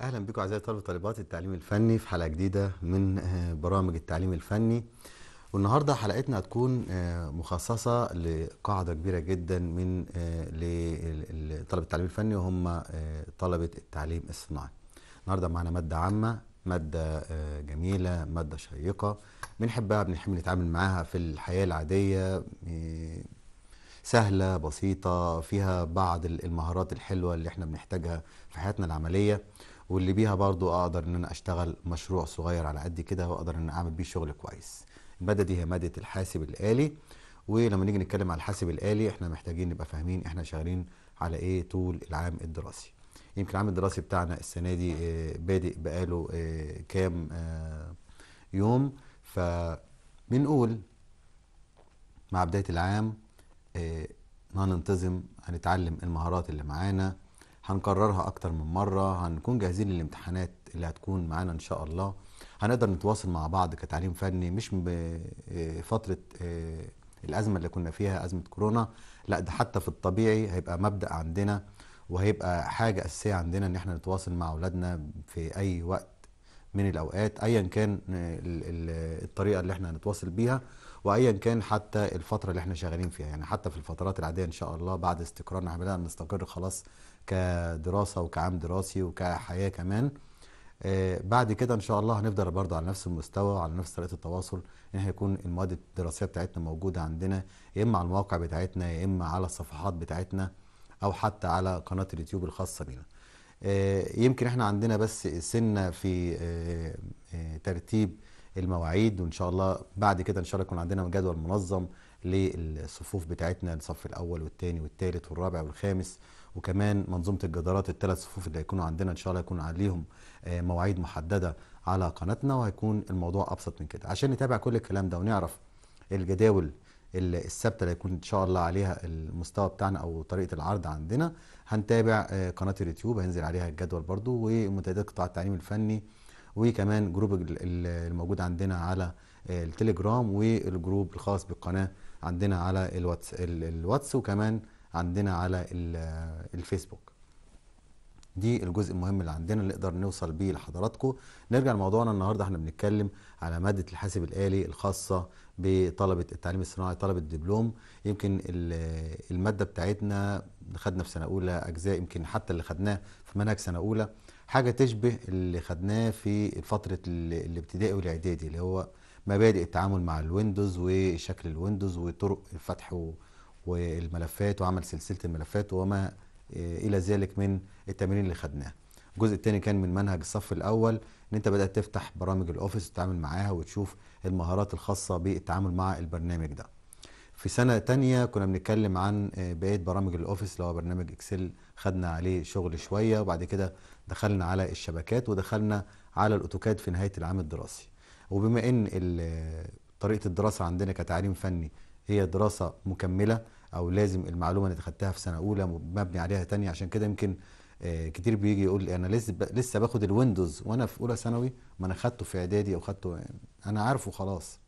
اهلا بكم اعزائي طلبه وطالبات التعليم الفني في حلقه جديده من آه، برامج التعليم الفني والنهارده حلقتنا هتكون آه، مخصصه لقاعده كبيره جدا من آه، طلبه التعليم الفني وهم طلبه التعليم الصناعي النهارده معانا ماده عامه ماده جميله ماده شيقه بنحبها بنحب نتعامل معاها في الحياه العاديه سهله بسيطه فيها بعض المهارات الحلوه اللي احنا بنحتاجها في حياتنا العمليه واللي بيها برضو اقدر ان انا اشتغل مشروع صغير على قد كده واقدر ان اعمل بيه شغل كويس الماده دي هي ماده الحاسب الالي ولما نيجي نتكلم على الحاسب الالي احنا محتاجين نبقى فاهمين احنا شغالين على ايه طول العام الدراسي يمكن العام الدراسي بتاعنا السنه دي آه، بادئ بقاله آه، كام آه، يوم فبنقول مع بدايه العام هننتظم آه، هنتعلم المهارات اللي معانا هنكررها اكتر من مرة هنكون جاهزين للامتحانات اللي هتكون معانا ان شاء الله هنقدر نتواصل مع بعض كتعليم فني مش بفترة آه، آه، الازمة اللي كنا فيها ازمة كورونا لا ده حتى في الطبيعي هيبقى مبدأ عندنا وهيبقى حاجة اساسية عندنا ان احنا نتواصل مع اولادنا في اي وقت من الاوقات ايا كان الطريقة اللي احنا هنتواصل بيها وايا كان حتى الفتره اللي احنا شغالين فيها يعني حتى في الفترات العاديه ان شاء الله بعد استقرارنا بدانا نستقر خلاص كدراسه وكعام دراسي وكحياه كمان آه، بعد كده ان شاء الله هنفضل برضه على نفس المستوى وعلى نفس طريقه التواصل ان احنا يكون المواد الدراسيه بتاعتنا موجوده عندنا يا اما على المواقع بتاعتنا يا اما على الصفحات بتاعتنا او حتى على قناه اليوتيوب الخاصه بينا آه، يمكن احنا عندنا بس سنه في آه، ترتيب المواعيد وان شاء الله بعد كده ان شاء الله يكون عندنا جدول منظم للصفوف بتاعتنا الصف الاول والثاني والثالث والرابع والخامس وكمان منظومه الجدارات الثلاث صفوف اللي هيكونوا عندنا ان شاء الله يكون عليهم آه، مواعيد محدده على قناتنا وهيكون الموضوع ابسط من كده عشان نتابع كل الكلام ده ونعرف الجداول الثابته اللي هيكون ان شاء الله عليها المستوى بتاعنا او طريقه العرض عندنا هنتابع آه، قناه اليوتيوب هينزل عليها الجدول برضو ومنتديات قطاع التعليم الفني وكمان جروب الموجود عندنا على آه، التليجرام والجروب الخاص بالقناه عندنا على الواتس الواتس وكمان عندنا على آه، الفيسبوك دي الجزء المهم اللي عندنا اللي نقدر نوصل بيه لحضراتكم نرجع لموضوعنا النهارده احنا بنتكلم على ماده الحاسب الالي الخاصه بطلبه التعليم الصناعي طلبه الدبلوم يمكن آه، الماده بتاعتنا خدنا في سنه اولى اجزاء يمكن حتى اللي خدناه في منهج سنه اولى حاجه تشبه اللي خدناه في فتره الابتدائي والاعدادي اللي هو مبادئ التعامل مع الويندوز وشكل الويندوز وطرق الفتح والملفات وعمل سلسله الملفات وما آه، الى ذلك من التمارين اللي خدناها الجزء الثاني كان من منهج الصف الاول ان انت بدات تفتح برامج الاوفيس وتتعامل معاها وتشوف المهارات الخاصه بالتعامل مع البرنامج ده في سنه تانية كنا بنتكلم عن آه، بقيه برامج الاوفيس اللي هو برنامج اكسل خدنا عليه شغل شويه وبعد كده دخلنا على الشبكات ودخلنا على الاوتوكاد في نهايه العام الدراسي وبما ان آه، طريقه الدراسه عندنا كتعليم فني هي دراسه مكمله او لازم المعلومه اللي خدتها في سنه اولى مبني عليها تانية عشان كده يمكن آه، كتير بيجي يقول انا لسه لسه باخد الويندوز وانا في اولى ثانوي ما انا خدته في اعدادي او خدته انا عارفه خلاص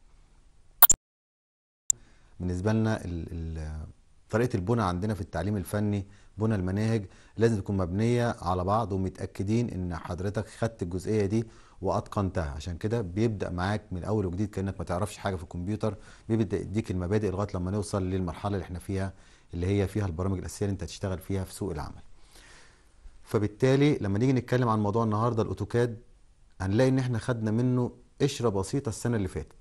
بالنسبه لنا طريقه البنى عندنا في التعليم الفني بنى المناهج لازم تكون مبنيه على بعض ومتاكدين ان حضرتك خدت الجزئيه دي واتقنتها عشان كده بيبدا معاك من اول وجديد كانك ما تعرفش حاجه في الكمبيوتر بيبدا يديك المبادئ لغايه لما نوصل للمرحله اللي احنا فيها اللي هي فيها البرامج الاساسيه اللي انت هتشتغل فيها في سوق العمل فبالتالي لما نيجي نتكلم عن موضوع النهارده الاوتوكاد هنلاقي ان احنا خدنا منه قشره بسيطه السنه اللي فاتت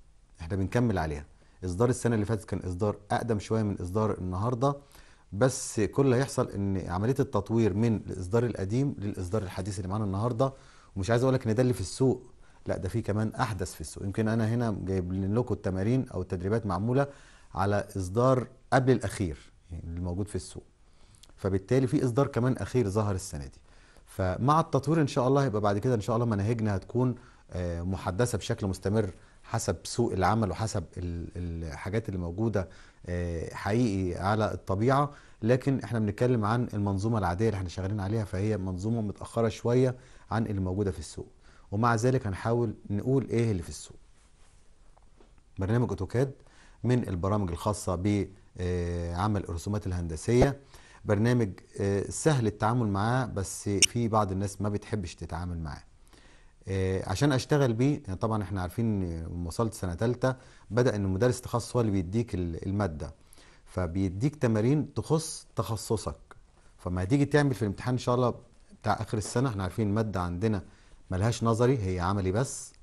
احنا بنكمل عليها اصدار السنه اللي فاتت كان اصدار اقدم شويه من اصدار النهارده بس كل اللي هيحصل ان عمليه التطوير من الاصدار القديم للاصدار الحديث اللي معانا النهارده ومش عايز اقول لك ان ده اللي في السوق لا ده في كمان احدث في السوق يمكن انا هنا جايب لكم التمارين او التدريبات معموله على اصدار قبل الاخير يعني اللي موجود في السوق فبالتالي في اصدار كمان اخير ظهر السنه دي فمع التطوير ان شاء الله هيبقى بعد كده ان شاء الله مناهجنا هتكون آه، محدثه بشكل مستمر حسب سوق العمل وحسب الحاجات اللي موجوده آه، حقيقي على الطبيعه لكن احنا بنتكلم عن المنظومه العاديه اللي احنا شغالين عليها فهي منظومه متاخره شويه عن اللي موجوده في السوق ومع ذلك هنحاول نقول ايه اللي في السوق برنامج اوتوكاد من البرامج الخاصه بعمل آه، الرسومات الهندسيه برنامج آه، سهل التعامل معاه بس في بعض الناس ما بتحبش تتعامل معاه آه، عشان اشتغل بيه يعني طبعا احنا عارفين لما وصلت سنه ثالثه بدا ان مدرس التخصص هو اللي بيديك الماده فبيديك تمارين تخص تخصصك فما هتيجي تعمل في الامتحان ان شاء الله بتاع اخر السنه احنا عارفين الماده عندنا ملهاش نظري هي عملي بس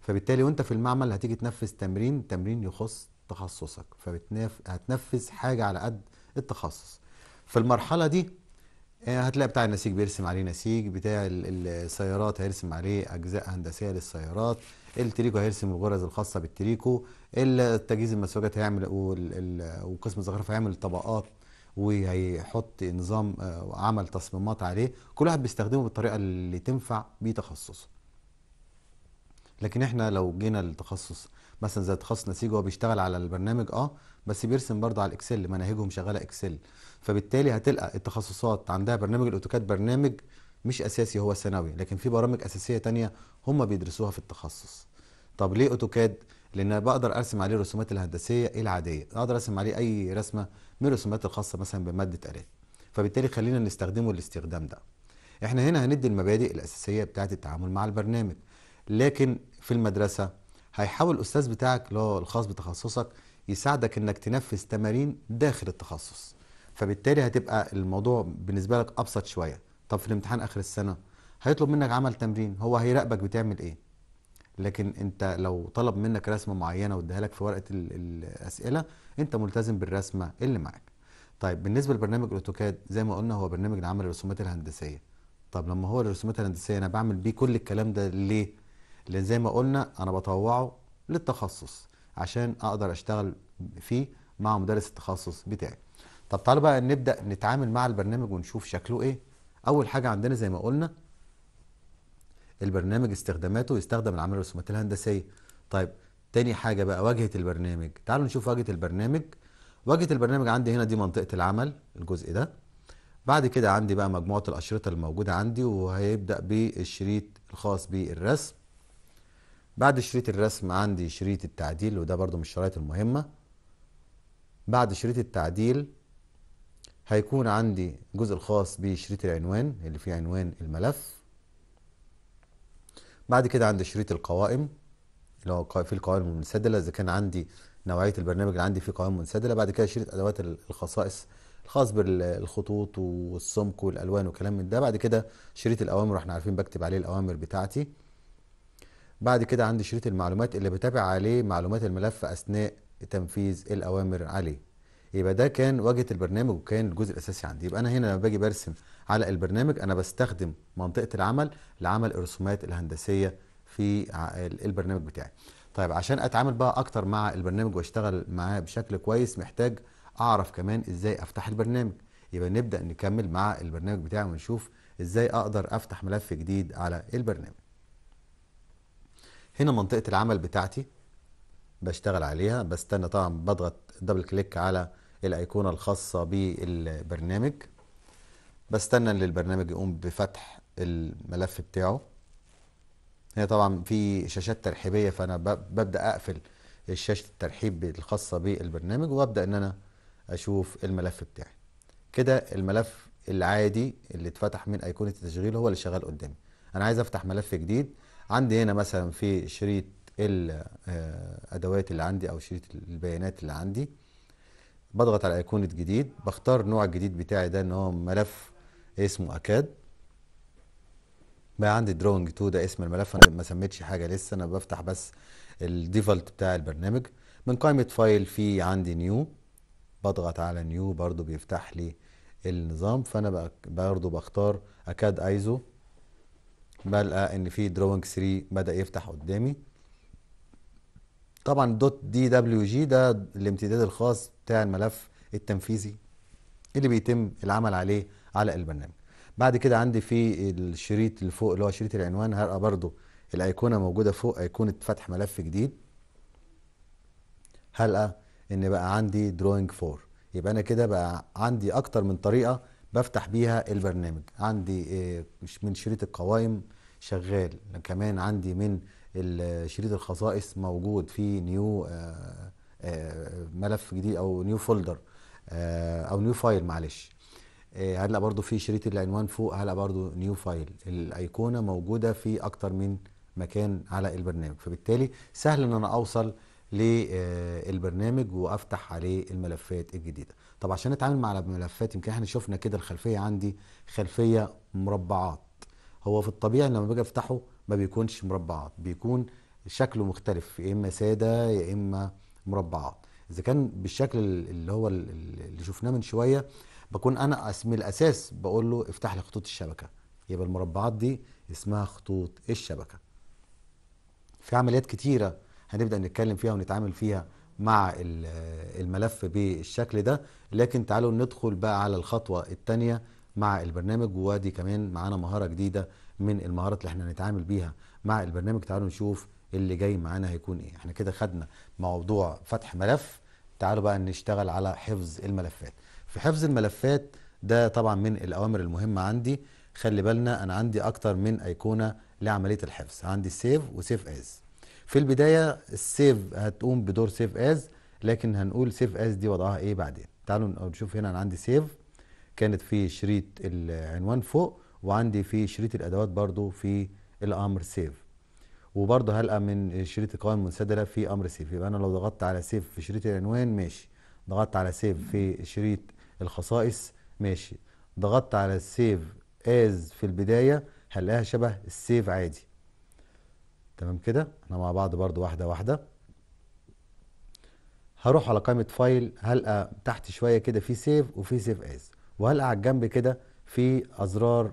فبالتالي وانت في المعمل هتيجي تنفذ تمرين تمرين يخص تخصصك فهتنفذ حاجه على قد التخصص في المرحله دي آه، هتلاقي بتاع النسيج بيرسم عليه نسيج بتاع السيارات هيرسم عليه اجزاء هندسيه للسيارات التريكو هيرسم الغرز الخاصه بالتريكو التجهيز المسوجات هيعمل وقسم الزخرفه هيعمل طبقات وهيحط نظام آه، عمل تصميمات عليه كل واحد بيستخدمه بالطريقه اللي تنفع بيه تخصصه لكن احنا لو جينا للتخصص مثلا زي تخصص نسيج هو بيشتغل على البرنامج اه بس بيرسم برضه على الاكسل مناهجهم شغاله اكسل فبالتالي هتلقى التخصصات عندها برنامج الاوتوكاد برنامج مش اساسي هو ثانوي لكن في برامج اساسيه تانية هم بيدرسوها في التخصص طب ليه اوتوكاد لان بقدر ارسم عليه الرسومات الهندسيه العاديه اقدر ارسم عليه اي رسمه من الرسومات الخاصه مثلا بماده الات فبالتالي خلينا نستخدمه الاستخدام ده احنا هنا هندي المبادئ الاساسيه بتاعه التعامل مع البرنامج لكن في المدرسه هيحاول الاستاذ بتاعك اللي هو الخاص بتخصصك يساعدك انك تنفذ تمارين داخل التخصص فبالتالي هتبقى الموضوع بالنسبه لك ابسط شويه طب في الامتحان اخر السنه هيطلب منك عمل تمرين هو هيراقبك بتعمل ايه لكن انت لو طلب منك رسمه معينه واديها لك في ورقه الاسئله انت ملتزم بالرسمه اللي معاك طيب بالنسبه لبرنامج الاوتوكاد زي ما قلنا هو برنامج لعمل الرسومات الهندسيه طب لما هو الرسومات الهندسيه انا بعمل بيه كل الكلام ده ليه لان زي ما قلنا انا بطوعه للتخصص عشان اقدر اشتغل فيه مع مدرس التخصص بتاعي طب تعالوا بقى نبدا نتعامل مع البرنامج ونشوف شكله ايه اول حاجه عندنا زي ما قلنا البرنامج استخداماته يستخدم العمل الرسومات الهندسيه طيب تاني حاجه بقى واجهه البرنامج تعالوا نشوف واجهه البرنامج واجهه البرنامج عندي هنا دي منطقه العمل الجزء ده بعد كده عندي بقى مجموعه الاشرطه الموجوده عندي وهيبدا بالشريط الخاص بالرسم بعد شريط الرسم عندي شريط التعديل وده برضو من الشرايط المهمة بعد شريط التعديل هيكون عندي الجزء الخاص بشريط العنوان اللي فيه عنوان الملف بعد كده عندي شريط القوائم اللي هو في القوائم المنسدلة إذا كان عندي نوعية البرنامج اللي عندي فيه قوائم منسدلة بعد كده شريط أدوات الخصائص الخاص بالخطوط والسمك والألوان وكلام من ده بعد كده شريط الأوامر احنا عارفين بكتب عليه الأوامر بتاعتي بعد كده عندي شريط المعلومات اللي بتابع عليه معلومات الملف أثناء تنفيذ الأوامر عليه يبقى ده كان واجهة البرنامج وكان الجزء الأساسي عندي يبقى أنا هنا لما باجي برسم على البرنامج أنا بستخدم منطقة العمل لعمل الرسومات الهندسية في البرنامج بتاعي طيب عشان أتعامل بقى أكتر مع البرنامج وأشتغل معاه بشكل كويس محتاج أعرف كمان إزاي أفتح البرنامج يبقى نبدأ نكمل مع البرنامج بتاعي ونشوف إزاي أقدر أفتح ملف جديد على البرنامج هنا منطقة العمل بتاعتي بشتغل عليها بستنى طبعا بضغط دبل كليك على الايقونة الخاصة بالبرنامج بستنى ان البرنامج يقوم بفتح الملف بتاعه هي طبعا في شاشات ترحيبية فانا ببدأ اقفل الشاشة الترحيب الخاصة بالبرنامج وابدأ ان انا اشوف الملف بتاعي كده الملف العادي اللي اتفتح من ايقونة التشغيل هو اللي شغال قدامي انا عايز افتح ملف جديد عندي هنا مثلا في شريط الادوات آه، اللي عندي او شريط البيانات اللي عندي بضغط على ايقونه جديد بختار النوع الجديد بتاعي ده ان هو ملف اسمه اكاد بقى عندي دروينج 2 ده اسم الملف انا ما سميتش حاجه لسه انا بفتح بس الديفولت بتاع البرنامج من قائمه فايل في عندي نيو بضغط على نيو برضو بيفتح لي النظام فانا برضو بختار اكاد ايزو بلقى ان في دروينج 3 بدا يفتح قدامي طبعا دوت دي دبليو جي ده الامتداد الخاص بتاع الملف التنفيذي اللي بيتم العمل عليه على البرنامج بعد كده عندي في الشريط اللي فوق اللي هو شريط العنوان هلقى برضو الايقونه موجوده فوق ايقونه فتح ملف جديد هلقى ان بقى عندي دروينج 4 يبقى انا كده بقى عندي اكتر من طريقه بفتح بيها البرنامج عندي آه، من شريط القوائم شغال كمان عندي من شريط الخصائص موجود في نيو آه، آه، ملف جديد او نيو فولدر او نيو فايل معلش هلا برضو في شريط العنوان فوق هلا برضو نيو فايل الايقونه موجوده في اكتر من مكان على البرنامج فبالتالي سهل ان انا اوصل للبرنامج وافتح عليه الملفات الجديده طب عشان نتعامل مع الملفات يمكن احنا شفنا كده الخلفيه عندي خلفيه مربعات هو في الطبيعي لما باجي افتحه ما بيكونش مربعات بيكون شكله مختلف يا اما ساده يا اما مربعات اذا كان بالشكل اللي هو اللي شفناه من شويه بكون انا اسمي الاساس بقول له افتح لي خطوط الشبكه يبقى المربعات دي اسمها خطوط الشبكه في عمليات كتيره هنبدا نتكلم فيها ونتعامل فيها مع الملف بالشكل ده لكن تعالوا ندخل بقى على الخطوه الثانيه مع البرنامج وادي كمان معانا مهاره جديده من المهارات اللي احنا هنتعامل بيها مع البرنامج تعالوا نشوف اللي جاي معانا هيكون ايه احنا كده خدنا موضوع فتح ملف تعالوا بقى نشتغل على حفظ الملفات في حفظ الملفات ده طبعا من الاوامر المهمه عندي خلي بالنا انا عندي اكتر من ايقونه لعمليه الحفظ عندي سيف وسيف از في البداية السيف هتقوم بدور سيف از لكن هنقول سيف از دي وضعها ايه بعدين تعالوا نشوف هنا انا عندي سيف كانت في شريط العنوان فوق وعندي في شريط الادوات برضو في الامر سيف وبرضه هلقى من شريط القوائم المنسدله في امر سيف يبقى انا لو ضغطت على سيف في شريط العنوان ماشي ضغطت على سيف في شريط الخصائص ماشي ضغطت على سيف از في البدايه هلاقيها شبه السيف عادي تمام كده احنا مع بعض برضو واحدة واحدة هروح على قائمة فايل هلقى تحت شوية كده في سيف وفي سيف از وهلقى على الجنب كده في أزرار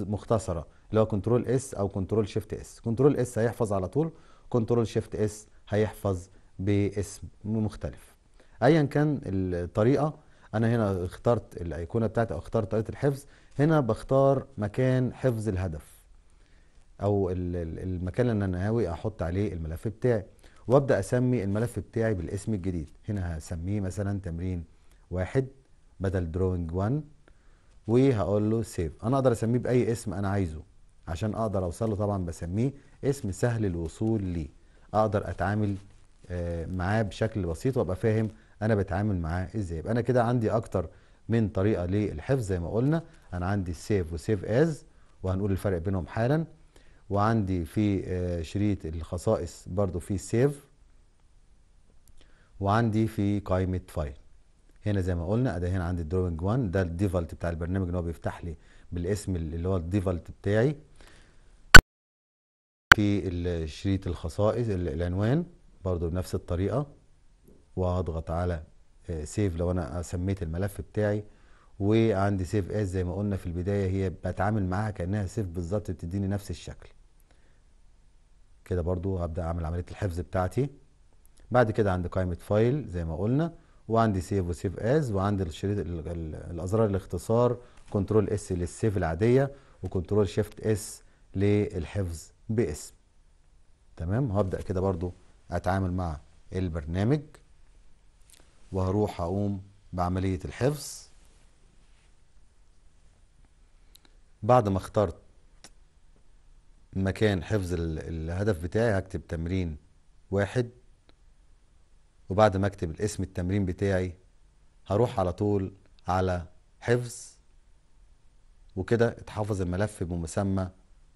مختصرة اللي هو كنترول اس او كنترول شيفت اس كنترول اس هيحفظ على طول كنترول شيفت اس هيحفظ باسم مختلف ايا كان الطريقه انا هنا اخترت الايقونه بتاعتي او اخترت طريقه الحفظ هنا بختار مكان حفظ الهدف او المكان اللي انا ناوي احط عليه الملف بتاعي وابدا اسمي الملف بتاعي بالاسم الجديد هنا هسميه مثلا تمرين واحد بدل دروينج 1 وهقول له سيف انا اقدر اسميه باي اسم انا عايزه عشان اقدر اوصل له طبعا بسميه اسم سهل الوصول ليه اقدر اتعامل آه، معاه بشكل بسيط وابقى فاهم انا بتعامل معاه ازاي يبقى انا كده عندي اكتر من طريقه للحفظ زي ما قلنا انا عندي السيف وسيف از وهنقول الفرق بينهم حالا وعندي في آه، شريط الخصائص برضو في سيف وعندي في قائمة فايل هنا زي ما قلنا ده هنا عندي الدروينج 1 ده الديفولت بتاع البرنامج اللي هو بيفتح لي بالاسم اللي هو الديفولت بتاعي في شريط الخصائص العنوان برضو بنفس الطريقة وهضغط على سيف آه، لو انا سميت الملف بتاعي وعندي سيف اس زي ما قلنا في البداية هي بتعامل معاها كأنها سيف بالظبط بتديني نفس الشكل كده برضو هبدأ أعمل عملية الحفظ بتاعتي بعد كده عندي قائمة فايل زي ما قلنا وعندي سيف وسيف از وعندي الشريط الازرار الاختصار كنترول اس للسيف العاديه وكنترول شيفت اس للحفظ باسم تمام هبدا كده برضو اتعامل مع البرنامج وهروح اقوم بعمليه الحفظ بعد ما اخترت مكان حفظ الهدف بتاعي هكتب تمرين واحد وبعد ما اكتب الاسم التمرين بتاعي هروح على طول على حفظ وكده اتحفظ الملف بمسمى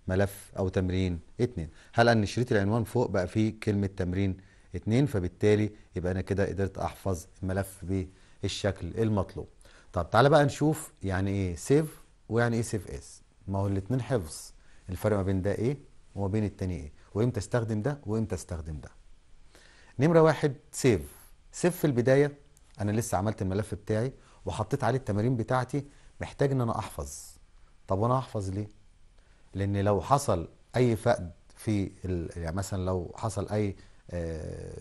ملف او تمرين اتنين هل ان شريط العنوان فوق بقى فيه كلمة تمرين اتنين فبالتالي يبقى انا كده قدرت احفظ الملف بالشكل المطلوب طب تعالى بقى نشوف يعني ايه سيف ويعني ايه سيف اس ما هو الاتنين حفظ الفرق ما بين ده ايه وما بين التاني ايه وامتى استخدم ده وامتى استخدم ده نمرة واحد سيف سيف في البداية انا لسه عملت الملف بتاعي وحطيت عليه التمارين بتاعتي محتاج ان انا احفظ طب وانا احفظ ليه لان لو حصل اي فقد في يعني مثلا لو حصل اي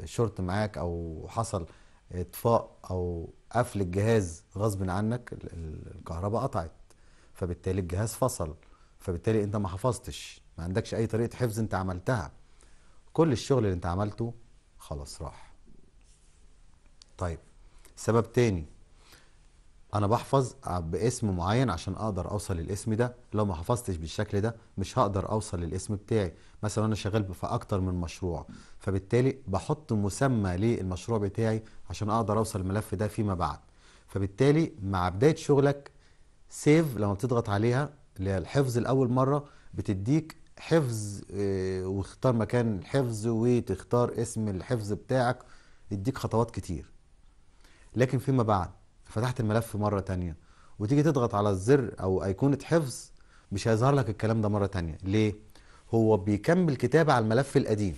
شورت آه، معاك او حصل اطفاء او قفل الجهاز غصب عنك الكهرباء قطعت فبالتالي الجهاز فصل فبالتالي انت ما حفظتش ما عندكش اي طريقه حفظ انت عملتها كل الشغل اللي انت عملته خلاص راح طيب سبب تاني انا بحفظ باسم معين عشان اقدر اوصل للاسم ده لو ما حفظتش بالشكل ده مش هقدر اوصل للاسم بتاعي مثلا انا شغال في اكتر من مشروع فبالتالي بحط مسمى للمشروع بتاعي عشان اقدر اوصل الملف ده فيما بعد فبالتالي مع بدايه شغلك سيف لما بتضغط عليها اللي هي الحفظ لأول مرة بتديك حفظ آه، واختار مكان الحفظ وتختار اسم الحفظ بتاعك يديك خطوات كتير لكن فيما بعد فتحت الملف مرة تانية وتيجي تضغط على الزر أو أيقونة حفظ مش هيظهر لك الكلام ده مرة تانية ليه؟ هو بيكمل كتابة على الملف القديم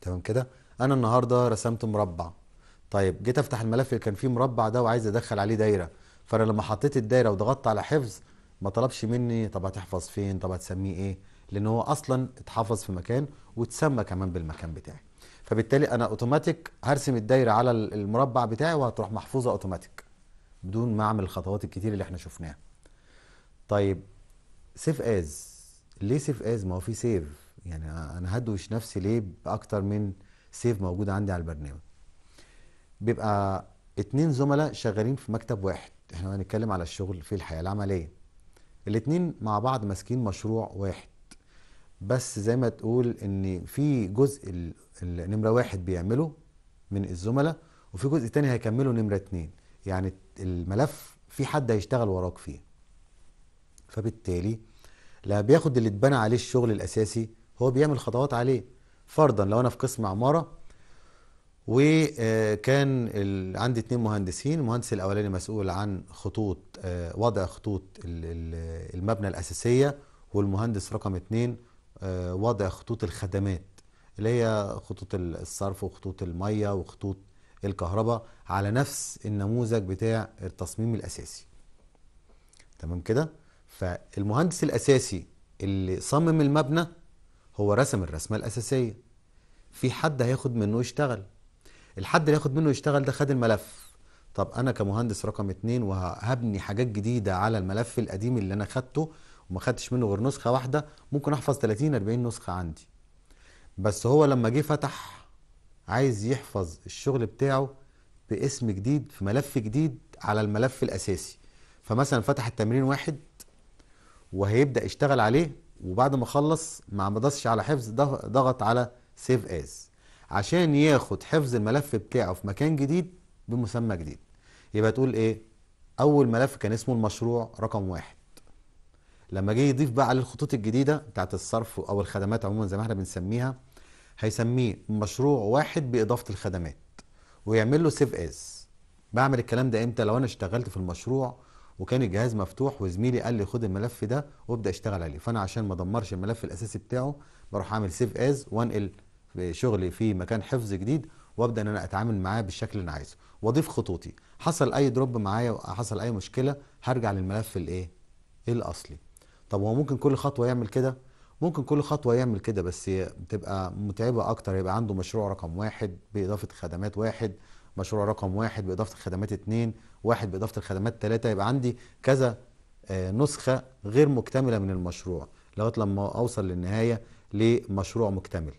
تمام كده؟ أنا النهاردة رسمت مربع طيب جيت أفتح الملف اللي كان فيه مربع ده وعايز أدخل عليه دايرة فأنا لما حطيت الدايرة وضغطت على حفظ ما طلبش مني طب هتحفظ فين طب هتسميه ايه لان هو اصلا اتحفظ في مكان واتسمى كمان بالمكان بتاعي فبالتالي انا اوتوماتيك هرسم الدايره على المربع بتاعي وهتروح محفوظه اوتوماتيك بدون ما اعمل الخطوات الكتير اللي احنا شفناها طيب سيف از ليه سيف از ما هو في سيف يعني انا هدوش نفسي ليه باكتر من سيف موجود عندي على البرنامج بيبقى اتنين زملاء شغالين في مكتب واحد احنا هنتكلم على الشغل في الحياه العمليه الاتنين مع بعض ماسكين مشروع واحد بس زي ما تقول ان في جزء نمره واحد بيعمله من الزملاء وفي جزء تاني هيكمله نمره اتنين يعني الملف في حد هيشتغل وراك فيه فبالتالي لا بياخد اللي اتبنى عليه الشغل الاساسي هو بيعمل خطوات عليه فرضا لو انا في قسم عماره وكان عندي اثنين مهندسين المهندس الاولاني مسؤول عن خطوط آه، وضع خطوط المبنى الاساسيه والمهندس رقم اثنين آه، وضع خطوط الخدمات اللي هي خطوط الصرف وخطوط الميه وخطوط الكهرباء على نفس النموذج بتاع التصميم الاساسي تمام كده فالمهندس الاساسي اللي صمم المبنى هو رسم الرسمه الاساسيه في حد هياخد منه يشتغل الحد اللي ياخد منه يشتغل ده خد الملف طب انا كمهندس رقم اتنين وهبني حاجات جديده على الملف القديم اللي انا خدته وما خدتش منه غير نسخه واحده ممكن احفظ 30 40 نسخه عندي بس هو لما جه فتح عايز يحفظ الشغل بتاعه باسم جديد في ملف جديد على الملف الاساسي فمثلا فتح التمرين واحد وهيبدا يشتغل عليه وبعد ما خلص ما عمدش على حفظ ضغط على سيف از عشان ياخد حفظ الملف بتاعه في مكان جديد بمسمى جديد يبقى تقول ايه اول ملف كان اسمه المشروع رقم واحد لما جه يضيف بقى الخطوط الجديده بتاعت الصرف او الخدمات عموما زي ما احنا بنسميها هيسميه مشروع واحد باضافه الخدمات ويعمل له سيف از بعمل الكلام ده امتى لو انا اشتغلت في المشروع وكان الجهاز مفتوح وزميلي قال لي خد الملف ده وابدا اشتغل عليه فانا عشان ما ادمرش الملف الاساسي بتاعه بروح اعمل سيف از وانقل شغلي في مكان حفظ جديد وابدا ان انا اتعامل معاه بالشكل اللي انا عايزه واضيف خطوطي حصل اي دروب معايا حصل اي مشكله هرجع للملف الايه الاصلي طب هو ممكن كل خطوه يعمل كده ممكن كل خطوه يعمل كده بس بتبقى متعبه اكتر يبقى عنده مشروع رقم واحد باضافه خدمات واحد مشروع رقم واحد باضافه خدمات اتنين واحد باضافه الخدمات تلاته يبقى عندي كذا آه، نسخه غير مكتمله من المشروع لغايه لما اوصل للنهايه لمشروع مكتمل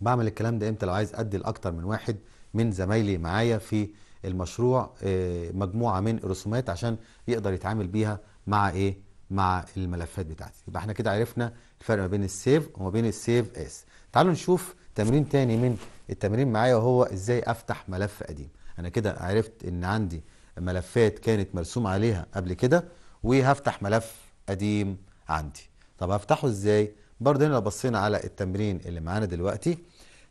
بعمل الكلام ده امتى لو عايز ادي لاكتر من واحد من زمايلي معايا في المشروع آه، مجموعه من الرسومات عشان يقدر يتعامل بيها مع ايه مع الملفات بتاعتي يبقى احنا كده عرفنا الفرق ما بين السيف وما بين السيف اس تعالوا نشوف تمرين تاني من التمرين معايا وهو ازاي افتح ملف قديم انا كده عرفت ان عندي ملفات كانت مرسوم عليها قبل كده وهفتح ملف قديم عندي طب هفتحه ازاي برضه هنا لو بصينا على التمرين اللي معانا دلوقتي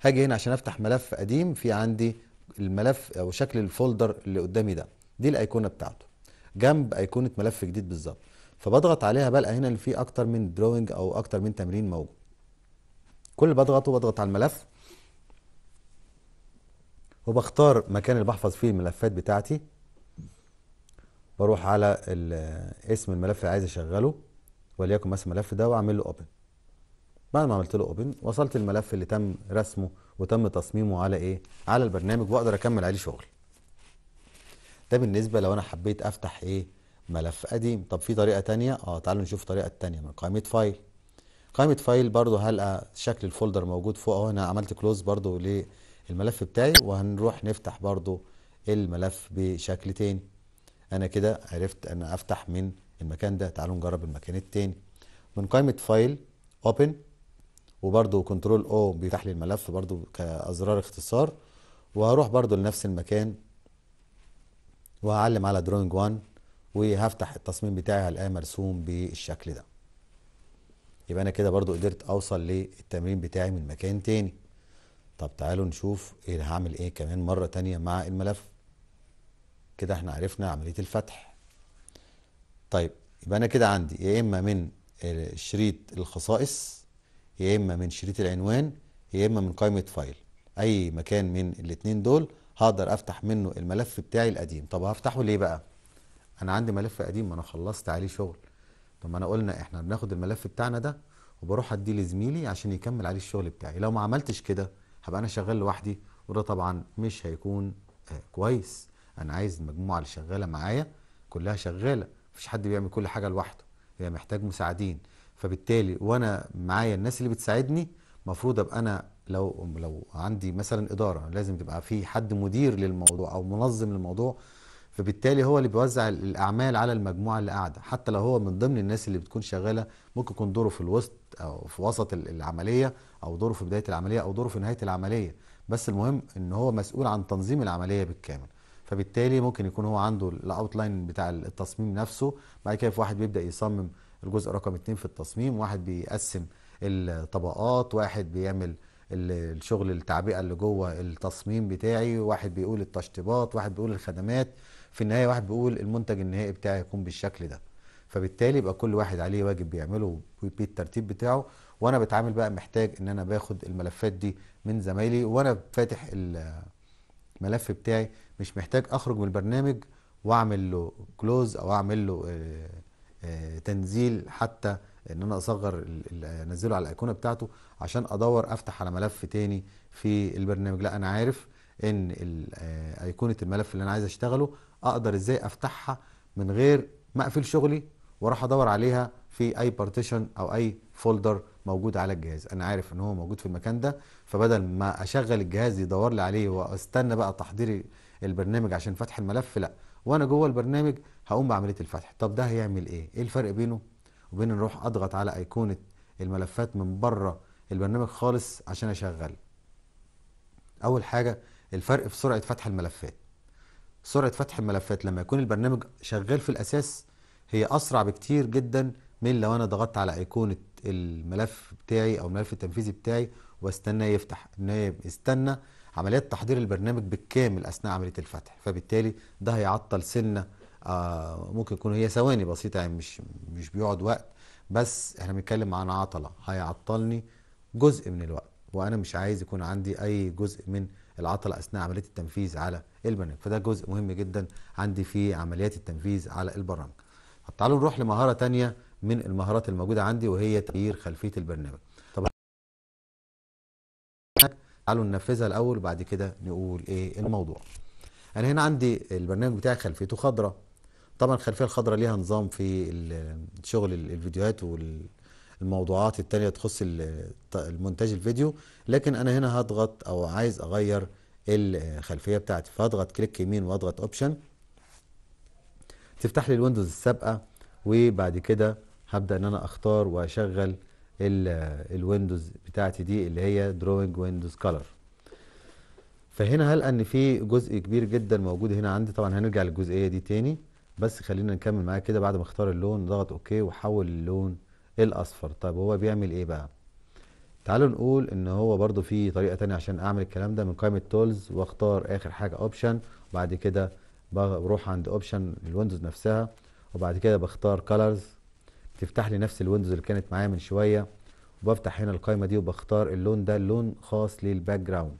هاجي هنا عشان افتح ملف قديم في عندي الملف او شكل الفولدر اللي قدامي ده دي الايقونه بتاعته جنب ايقونه ملف جديد بالظبط فبضغط عليها بلقى هنا اللي فيه اكتر من دروينج او اكتر من تمرين موجود كل اللي بضغطه بضغط على الملف وبختار مكان اللي بحفظ فيه الملفات بتاعتي بروح على اسم الملف اللي عايز اشغله وليكن مثلا الملف ده واعمل له اوبن بعد ما عملت له اوبن وصلت الملف اللي تم رسمه وتم تصميمه على ايه على البرنامج واقدر اكمل عليه شغل ده بالنسبه لو انا حبيت افتح ايه ملف قديم طب في طريقه تانية اه تعالوا نشوف الطريقه التانية من قائمه فايل قائمه فايل برضو هلقى شكل الفولدر موجود فوق اهو انا عملت كلوز برضو للملف بتاعي وهنروح نفتح برضو الملف بشكل تاني انا كده عرفت ان افتح من المكان ده تعالوا نجرب المكان التاني من قائمه فايل اوبن وبرده كنترول او بيفتح لي الملف برده كازرار اختصار وهروح برده لنفس المكان وهعلم على درونج 1 وهفتح التصميم بتاعي هلاقيه مرسوم بالشكل ده يبقى انا كده برده قدرت اوصل للتمرين بتاعي من مكان تاني طب تعالوا نشوف ايه هعمل ايه كمان مره تانية مع الملف كده احنا عرفنا عمليه الفتح طيب يبقى انا كده عندي يا اما من شريط الخصائص يا اما من شريط العنوان يا اما من قائمه فايل اي مكان من الاثنين دول هقدر افتح منه الملف بتاعي القديم طب هفتحه ليه بقى انا عندي ملف قديم ما انا خلصت عليه شغل طب ما انا قلنا احنا بناخد الملف بتاعنا ده وبروح اديه لزميلي عشان يكمل عليه الشغل بتاعي لو ما عملتش كده هبقى انا شغال لوحدي وده طبعا مش هيكون آه، كويس انا عايز المجموعه اللي شغاله معايا كلها شغاله مفيش حد بيعمل كل حاجه لوحده هي محتاج مساعدين فبالتالي وانا معايا الناس اللي بتساعدني المفروض ابقى انا لو لو عندي مثلا اداره لازم تبقى في حد مدير للموضوع او منظم للموضوع فبالتالي هو اللي بيوزع الاعمال على المجموعه اللي قاعده حتى لو هو من ضمن الناس اللي بتكون شغاله ممكن يكون دوره في الوسط او في وسط العمليه او دوره في بدايه العمليه او دوره في نهايه العمليه بس المهم ان هو مسؤول عن تنظيم العمليه بالكامل فبالتالي ممكن يكون هو عنده الاوت لاين بتاع التصميم نفسه بعد كده في واحد بيبدا يصمم الجزء رقم اتنين في التصميم واحد بيقسم الطبقات واحد بيعمل الشغل التعبئه اللي جوه التصميم بتاعي واحد بيقول التشطيبات واحد بيقول الخدمات في النهايه واحد بيقول المنتج النهائي بتاعي يكون بالشكل ده فبالتالي يبقى كل واحد عليه واجب بيعمله بالترتيب بتاعه وانا بتعامل بقى محتاج ان انا باخد الملفات دي من زمايلي وانا فاتح الملف بتاعي مش محتاج اخرج من البرنامج واعمل له كلوز او اعمل له آه، آه، تنزيل حتى ان انا اصغر آه، انزله على الايقونه بتاعته عشان ادور افتح على ملف تاني في البرنامج لا انا عارف ان آه، ايقونه الملف اللي انا عايز اشتغله اقدر ازاي افتحها من غير ما اقفل شغلي واروح ادور عليها في اي بارتيشن او اي فولدر موجود على الجهاز انا عارف ان هو موجود في المكان ده فبدل ما اشغل الجهاز يدور لي عليه واستنى بقى تحضير البرنامج عشان فتح الملف لا وانا جوه البرنامج هقوم بعمليه الفتح طب ده هيعمل ايه ايه الفرق بينه وبين نروح اضغط على ايقونه الملفات من بره البرنامج خالص عشان اشغل اول حاجه الفرق في سرعه فتح الملفات سرعه فتح الملفات لما يكون البرنامج شغال في الاساس هي اسرع بكتير جدا من لو انا ضغطت على ايقونه الملف بتاعي او الملف التنفيذي بتاعي واستناه يفتح ان استنى عمليات تحضير البرنامج بالكامل اثناء عمليه الفتح فبالتالي ده هيعطل سنه آه ممكن يكون هي ثواني بسيطه يعني مش مش بيقعد وقت بس احنا بنتكلم عن عطله هيعطلني جزء من الوقت وانا مش عايز يكون عندي اي جزء من العطله اثناء عمليه التنفيذ على البرنامج فده جزء مهم جدا عندي في عمليات التنفيذ على البرنامج تعالوا نروح لمهاره تانية من المهارات الموجوده عندي وهي تغيير خلفيه البرنامج طب تعالوا ننفذها الاول وبعد كده نقول ايه الموضوع انا هنا عندي البرنامج بتاعي خلفيته خضراء طبعا الخلفيه الخضراء ليها نظام في شغل الفيديوهات والموضوعات التانية تخص المونتاج الفيديو لكن انا هنا هضغط او عايز اغير الخلفيه بتاعتي فاضغط كليك يمين واضغط اوبشن تفتح لي الويندوز السابقه وبعد كده هبدا ان انا اختار واشغل الويندوز بتاعتي دي اللي هي دروينج ويندوز كلر فهنا هل ان في جزء كبير جدا موجود هنا عندي طبعا هنرجع للجزئيه دي تاني بس خلينا نكمل معاه كده بعد ما اختار اللون ضغط اوكي وحول اللون الاصفر طيب هو بيعمل ايه بقى تعالوا نقول ان هو برضو في طريقه تانية عشان اعمل الكلام ده من قائمه تولز واختار اخر حاجه اوبشن وبعد كده بروح عند اوبشن الويندوز نفسها وبعد كده بختار كلرز بتفتح لي نفس الويندوز اللي كانت معايا من شويه وبفتح هنا القائمه دي وبختار اللون ده اللون خاص للباك جراوند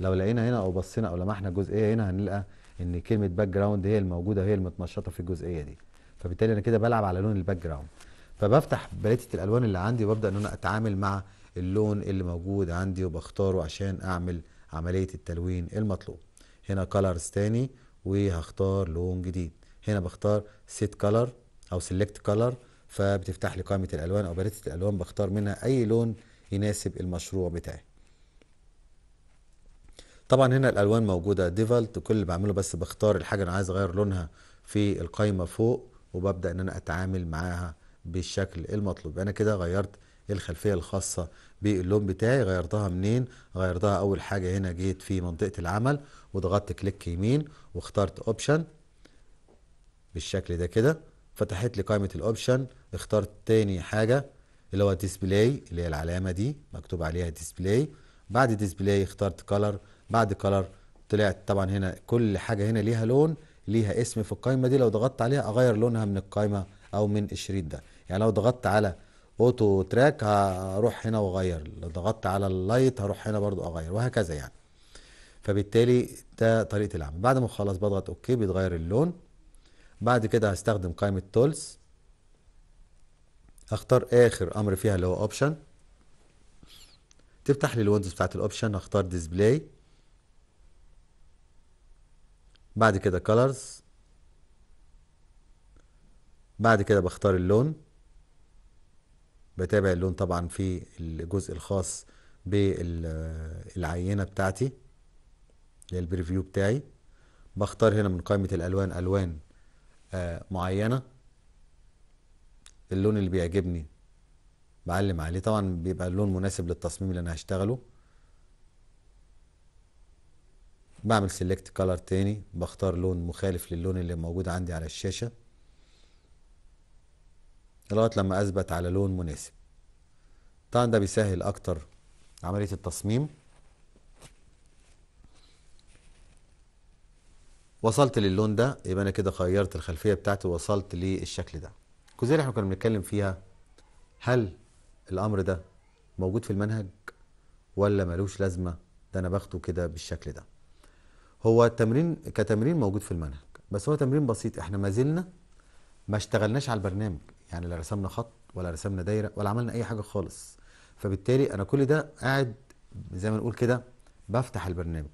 لو لقينا هنا او بصينا او لمحنا جزئيه هنا هنلقى ان كلمه باك جراوند هي الموجوده وهي المتنشطه في الجزئيه دي فبالتالي انا كده بلعب على لون الباك جراوند فبفتح باليته الالوان اللي عندي وببدا ان انا اتعامل مع اللون اللي موجود عندي وبختاره عشان اعمل عمليه التلوين المطلوب هنا كلرز تاني وهختار لون جديد هنا بختار سيت كلر او سيلكت كلر فبتفتح لي قائمه الالوان او باليته الالوان بختار منها اي لون يناسب المشروع بتاعي طبعا هنا الالوان موجوده ديفالت كل اللي بعمله بس بختار الحاجه انا عايز اغير لونها في القايمه فوق وببدا ان انا اتعامل معاها بالشكل المطلوب انا كده غيرت الخلفيه الخاصه باللون بتاعي غيرتها منين غيرتها اول حاجه هنا جيت في منطقه العمل وضغطت كليك يمين واخترت اوبشن بالشكل ده كده فتحت لي قائمه الاوبشن اخترت تاني حاجه اللي هو ديسبلاي اللي هي العلامه دي مكتوب عليها ديسبلاي بعد ديسبلاي اخترت كلر بعد كلر طلعت طبعا هنا كل حاجه هنا ليها لون ليها اسم في القائمه دي لو ضغطت عليها اغير لونها من القائمه او من الشريط ده يعني لو ضغطت على اوتو تراك هروح هنا واغير لو ضغطت على اللايت هروح هنا برضو اغير وهكذا يعني فبالتالي ده طريقه العمل بعد ما اخلص بضغط اوكي بيتغير اللون بعد كده هستخدم قائمه تولز اختار اخر امر فيها اللي هو اوبشن تفتح لي الويندوز بتاعت الاوبشن اختار ديسبلاي بعد كده colors بعد كده بختار اللون بتابع اللون طبعا في الجزء الخاص بالعينة بتاعتي للبريفيو البريفيو بتاعي بختار هنا من قائمة الألوان ألوان آه، معينة اللون اللي بيعجبني بعلم عليه طبعا بيبقى اللون مناسب للتصميم اللي أنا هشتغله بعمل سيلكت كلر تاني بختار لون مخالف للون اللي موجود عندي على الشاشة لغاية لما اثبت على لون مناسب طبعا ده بيسهل اكتر عملية التصميم وصلت للون ده يبقى انا كده غيرت الخلفية بتاعتي ووصلت للشكل ده الجزئية اللي احنا كنا بنتكلم فيها هل الامر ده موجود في المنهج ولا ملوش لازمة ده انا باخده كده بالشكل ده هو التمرين كتمرين موجود في المنهج بس هو تمرين بسيط احنا ما زلنا ما اشتغلناش على البرنامج يعني لا رسمنا خط ولا رسمنا دايره ولا عملنا اي حاجه خالص فبالتالي انا كل ده قاعد زي ما نقول كده بفتح البرنامج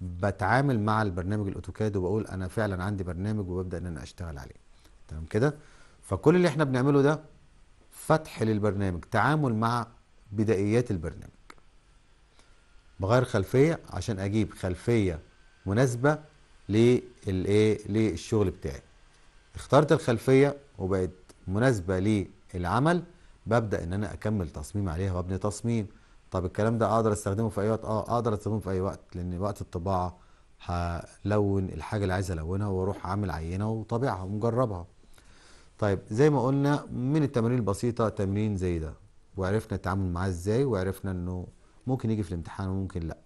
بتعامل مع البرنامج الاوتوكاد وبقول انا فعلا عندي برنامج وببدا ان انا اشتغل عليه تمام كده فكل اللي احنا بنعمله ده فتح للبرنامج تعامل مع بدائيات البرنامج بغير خلفيه عشان اجيب خلفيه مناسبة للايه للشغل بتاعي اخترت الخلفية وبقت مناسبة للعمل ببدأ ان انا اكمل تصميم عليها وابني تصميم طب الكلام ده اقدر استخدمه في اي وقت اه اقدر استخدمه في اي وقت لان وقت الطباعة هلون الحاجة اللي عايز الونها واروح اعمل عينة وطابعها ومجربها طيب زي ما قلنا من التمارين البسيطة تمرين زي ده وعرفنا التعامل معاه ازاي وعرفنا انه ممكن يجي في الامتحان وممكن لا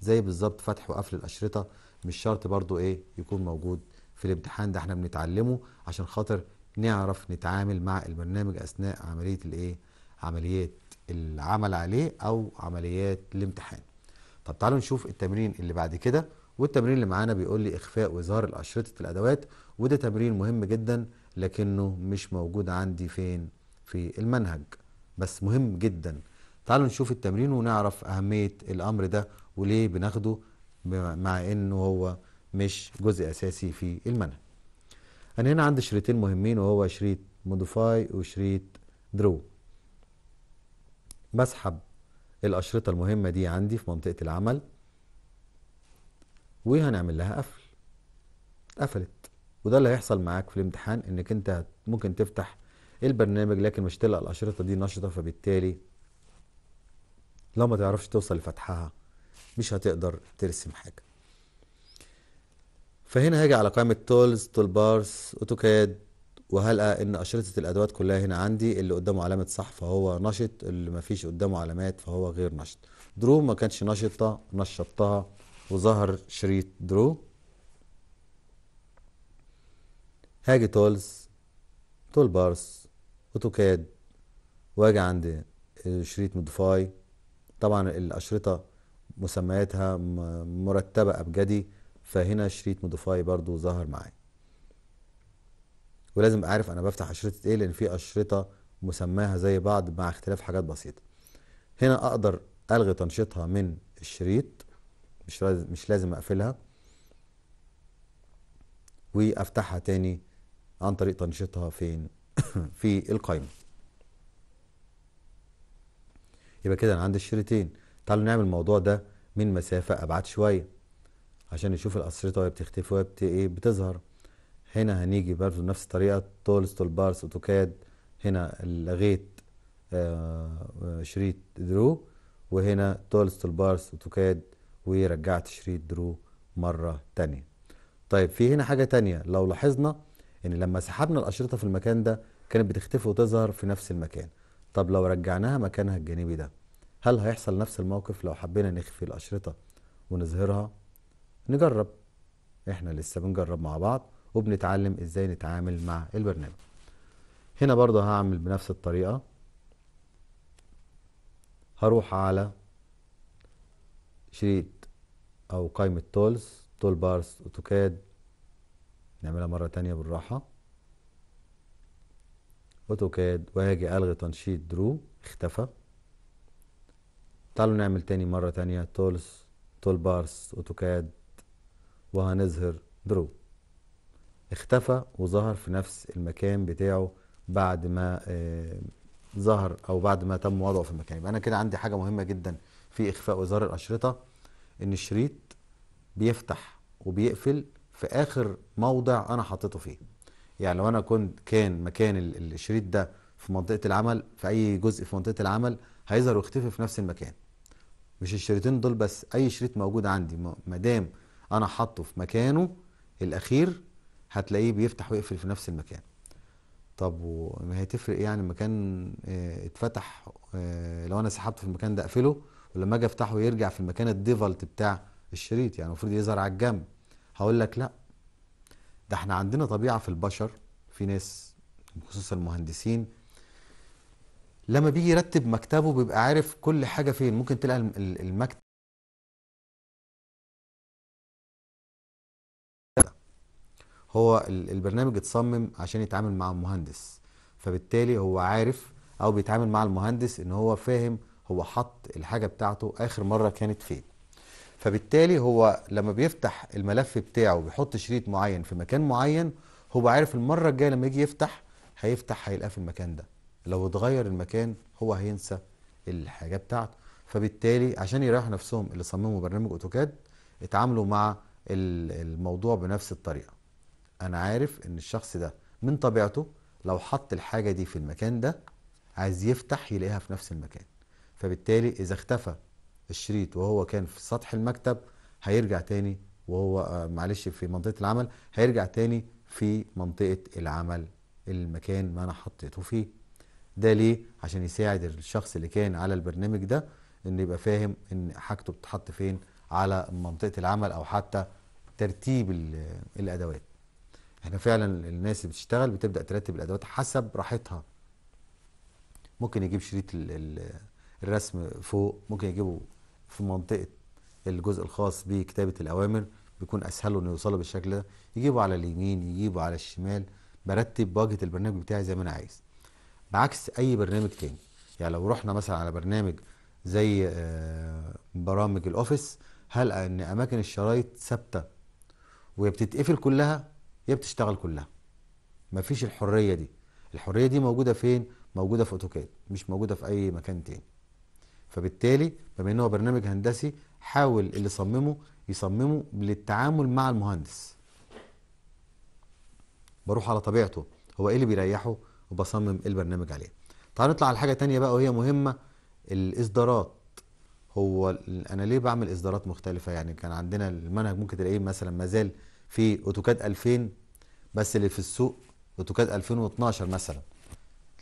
زي بالظبط فتح وقفل الاشرطه مش شرط برضو ايه يكون موجود في الامتحان ده احنا بنتعلمه عشان خاطر نعرف نتعامل مع البرنامج اثناء عمليه الايه عمليات العمل عليه او عمليات الامتحان طب تعالوا نشوف التمرين اللي بعد كده والتمرين اللي معانا بيقول لي اخفاء وزار الاشرطه الادوات وده تمرين مهم جدا لكنه مش موجود عندي فين في المنهج بس مهم جدا تعالوا نشوف التمرين ونعرف اهميه الامر ده وليه بناخده مع انه هو مش جزء اساسي في المنهج انا هنا عندي شريطين مهمين وهو شريط موديفاي وشريط درو بسحب الاشرطه المهمه دي عندي في منطقه العمل وهنعمل لها قفل قفلت وده اللي هيحصل معاك في الامتحان انك انت ممكن تفتح البرنامج لكن مش تلقى الاشرطه دي نشطه فبالتالي لو ما تعرفش توصل لفتحها مش هتقدر ترسم حاجة فهنا هاجي على قائمة تولز تول بارز اوتوكاد وهلقى ان اشرطة الادوات كلها هنا عندي اللي قدامه علامة صح فهو نشط اللي ما فيش قدامه علامات فهو غير نشط درو ما كانتش نشطة نشطتها وظهر شريط درو هاجي تولز تول بارز اوتوكاد واجي عند شريط موديفاي طبعا الاشرطة مسمياتها مرتبة أبجدي فهنا شريط موديفاي برضو ظهر معايا ولازم أعرف أنا بفتح أشرطة إيه لأن في أشرطة مسماها زي بعض مع اختلاف حاجات بسيطة هنا أقدر ألغي تنشيطها من الشريط مش لازم مش لازم أقفلها وأفتحها تاني عن طريق تنشيطها فين في القائمة يبقى كده أنا عندي الشريطين تعالوا نعمل الموضوع ده من مسافة أبعد شوية عشان نشوف الأسرطة طيب، وهي بتختفي وهي بت... إيه بتظهر هنا هنيجي برضو بنفس الطريقة تولز تولبارس أوتوكاد هنا لغيت آه،, آه شريط درو وهنا تولز تولبارس أوتوكاد ورجعت شريط درو مرة تانية طيب في هنا حاجة تانية لو لاحظنا إن لما سحبنا الأشرطة في المكان ده كانت بتختفي وتظهر في نفس المكان طب لو رجعناها مكانها الجانبي ده هل هيحصل نفس الموقف لو حبينا نخفي الأشرطة ونظهرها؟ نجرب احنا لسه بنجرب مع بعض وبنتعلم ازاي نتعامل مع البرنامج هنا برضه هعمل بنفس الطريقة هروح على شريط او قائمة تولز تول بارس اوتوكاد نعملها مرة تانية بالراحة اوتوكاد وهاجي الغي تنشيط درو اختفى تعالوا نعمل تاني مرة تانية تولس تول بارس اوتوكاد وهنظهر درو اختفى وظهر في نفس المكان بتاعه بعد ما آه، ظهر او بعد ما تم وضعه في المكان يبقى انا كده عندي حاجه مهمه جدا في اخفاء وظهر الاشرطه ان الشريط بيفتح وبيقفل في اخر موضع انا حطيته فيه يعني لو انا كنت كان مكان الشريط ده في منطقه العمل في اي جزء في منطقه العمل هيظهر ويختفي في نفس المكان مش الشريطين دول بس اي شريط موجود عندي ما دام انا حاطه في مكانه الاخير هتلاقيه بيفتح ويقفل في نفس المكان طب وما هتفرق يعني المكان اه اتفتح اه لو انا سحبته في المكان ده اقفله ولما اجي افتحه يرجع في المكان الديفولت بتاع الشريط يعني المفروض يظهر على الجنب هقول لك لا ده احنا عندنا طبيعه في البشر في ناس خصوصا المهندسين لما بيجي يرتب مكتبه بيبقى عارف كل حاجه فين ممكن تلاقي المكتب هو البرنامج اتصمم عشان يتعامل مع المهندس فبالتالي هو عارف او بيتعامل مع المهندس ان هو فاهم هو حط الحاجه بتاعته اخر مره كانت فين فبالتالي هو لما بيفتح الملف بتاعه بيحط شريط معين في مكان معين هو عارف المره الجايه لما يجي يفتح هيفتح هيلاقيه في المكان ده لو اتغير المكان هو هينسى الحاجه بتاعته فبالتالي عشان يريحوا نفسهم اللي صمموا برنامج اوتوكاد اتعاملوا مع الموضوع بنفس الطريقه انا عارف ان الشخص ده من طبيعته لو حط الحاجه دي في المكان ده عايز يفتح يلاقيها في نفس المكان فبالتالي اذا اختفى الشريط وهو كان في سطح المكتب هيرجع تاني وهو آه، معلش في منطقه العمل هيرجع تاني في منطقه العمل المكان ما انا حطيته فيه ده ليه عشان يساعد الشخص اللي كان على البرنامج ده ان يبقى فاهم ان حاجته بتتحط فين على منطقه العمل او حتى ترتيب الادوات احنا فعلا الناس اللي بتشتغل بتبدا ترتب الادوات حسب راحتها ممكن يجيب شريط الرسم فوق ممكن يجيبه في منطقه الجزء الخاص بكتابه الاوامر بيكون اسهل انه يوصله بالشكل ده يجيبه على اليمين يجيبه على الشمال برتب واجهه البرنامج بتاعي زي ما انا عايز بعكس اي برنامج تاني يعني لو رحنا مثلا على برنامج زي آه، برامج الاوفيس هل ان اماكن الشرايط ثابته وهي بتتقفل كلها يا بتشتغل كلها مفيش الحريه دي الحريه دي موجوده فين موجوده في اوتوكاد مش موجوده في اي مكان تاني فبالتالي بما ان هو برنامج هندسي حاول اللي صممه يصممه للتعامل مع المهندس بروح على طبيعته هو ايه اللي بيريحه وبصمم البرنامج عليها تعال نطلع على حاجه تانية بقى وهي مهمه الاصدارات هو انا ليه بعمل اصدارات مختلفه يعني كان عندنا المنهج ممكن تلاقيه مثلا ما زال في اوتوكاد 2000 بس اللي في السوق اوتوكاد 2012 مثلا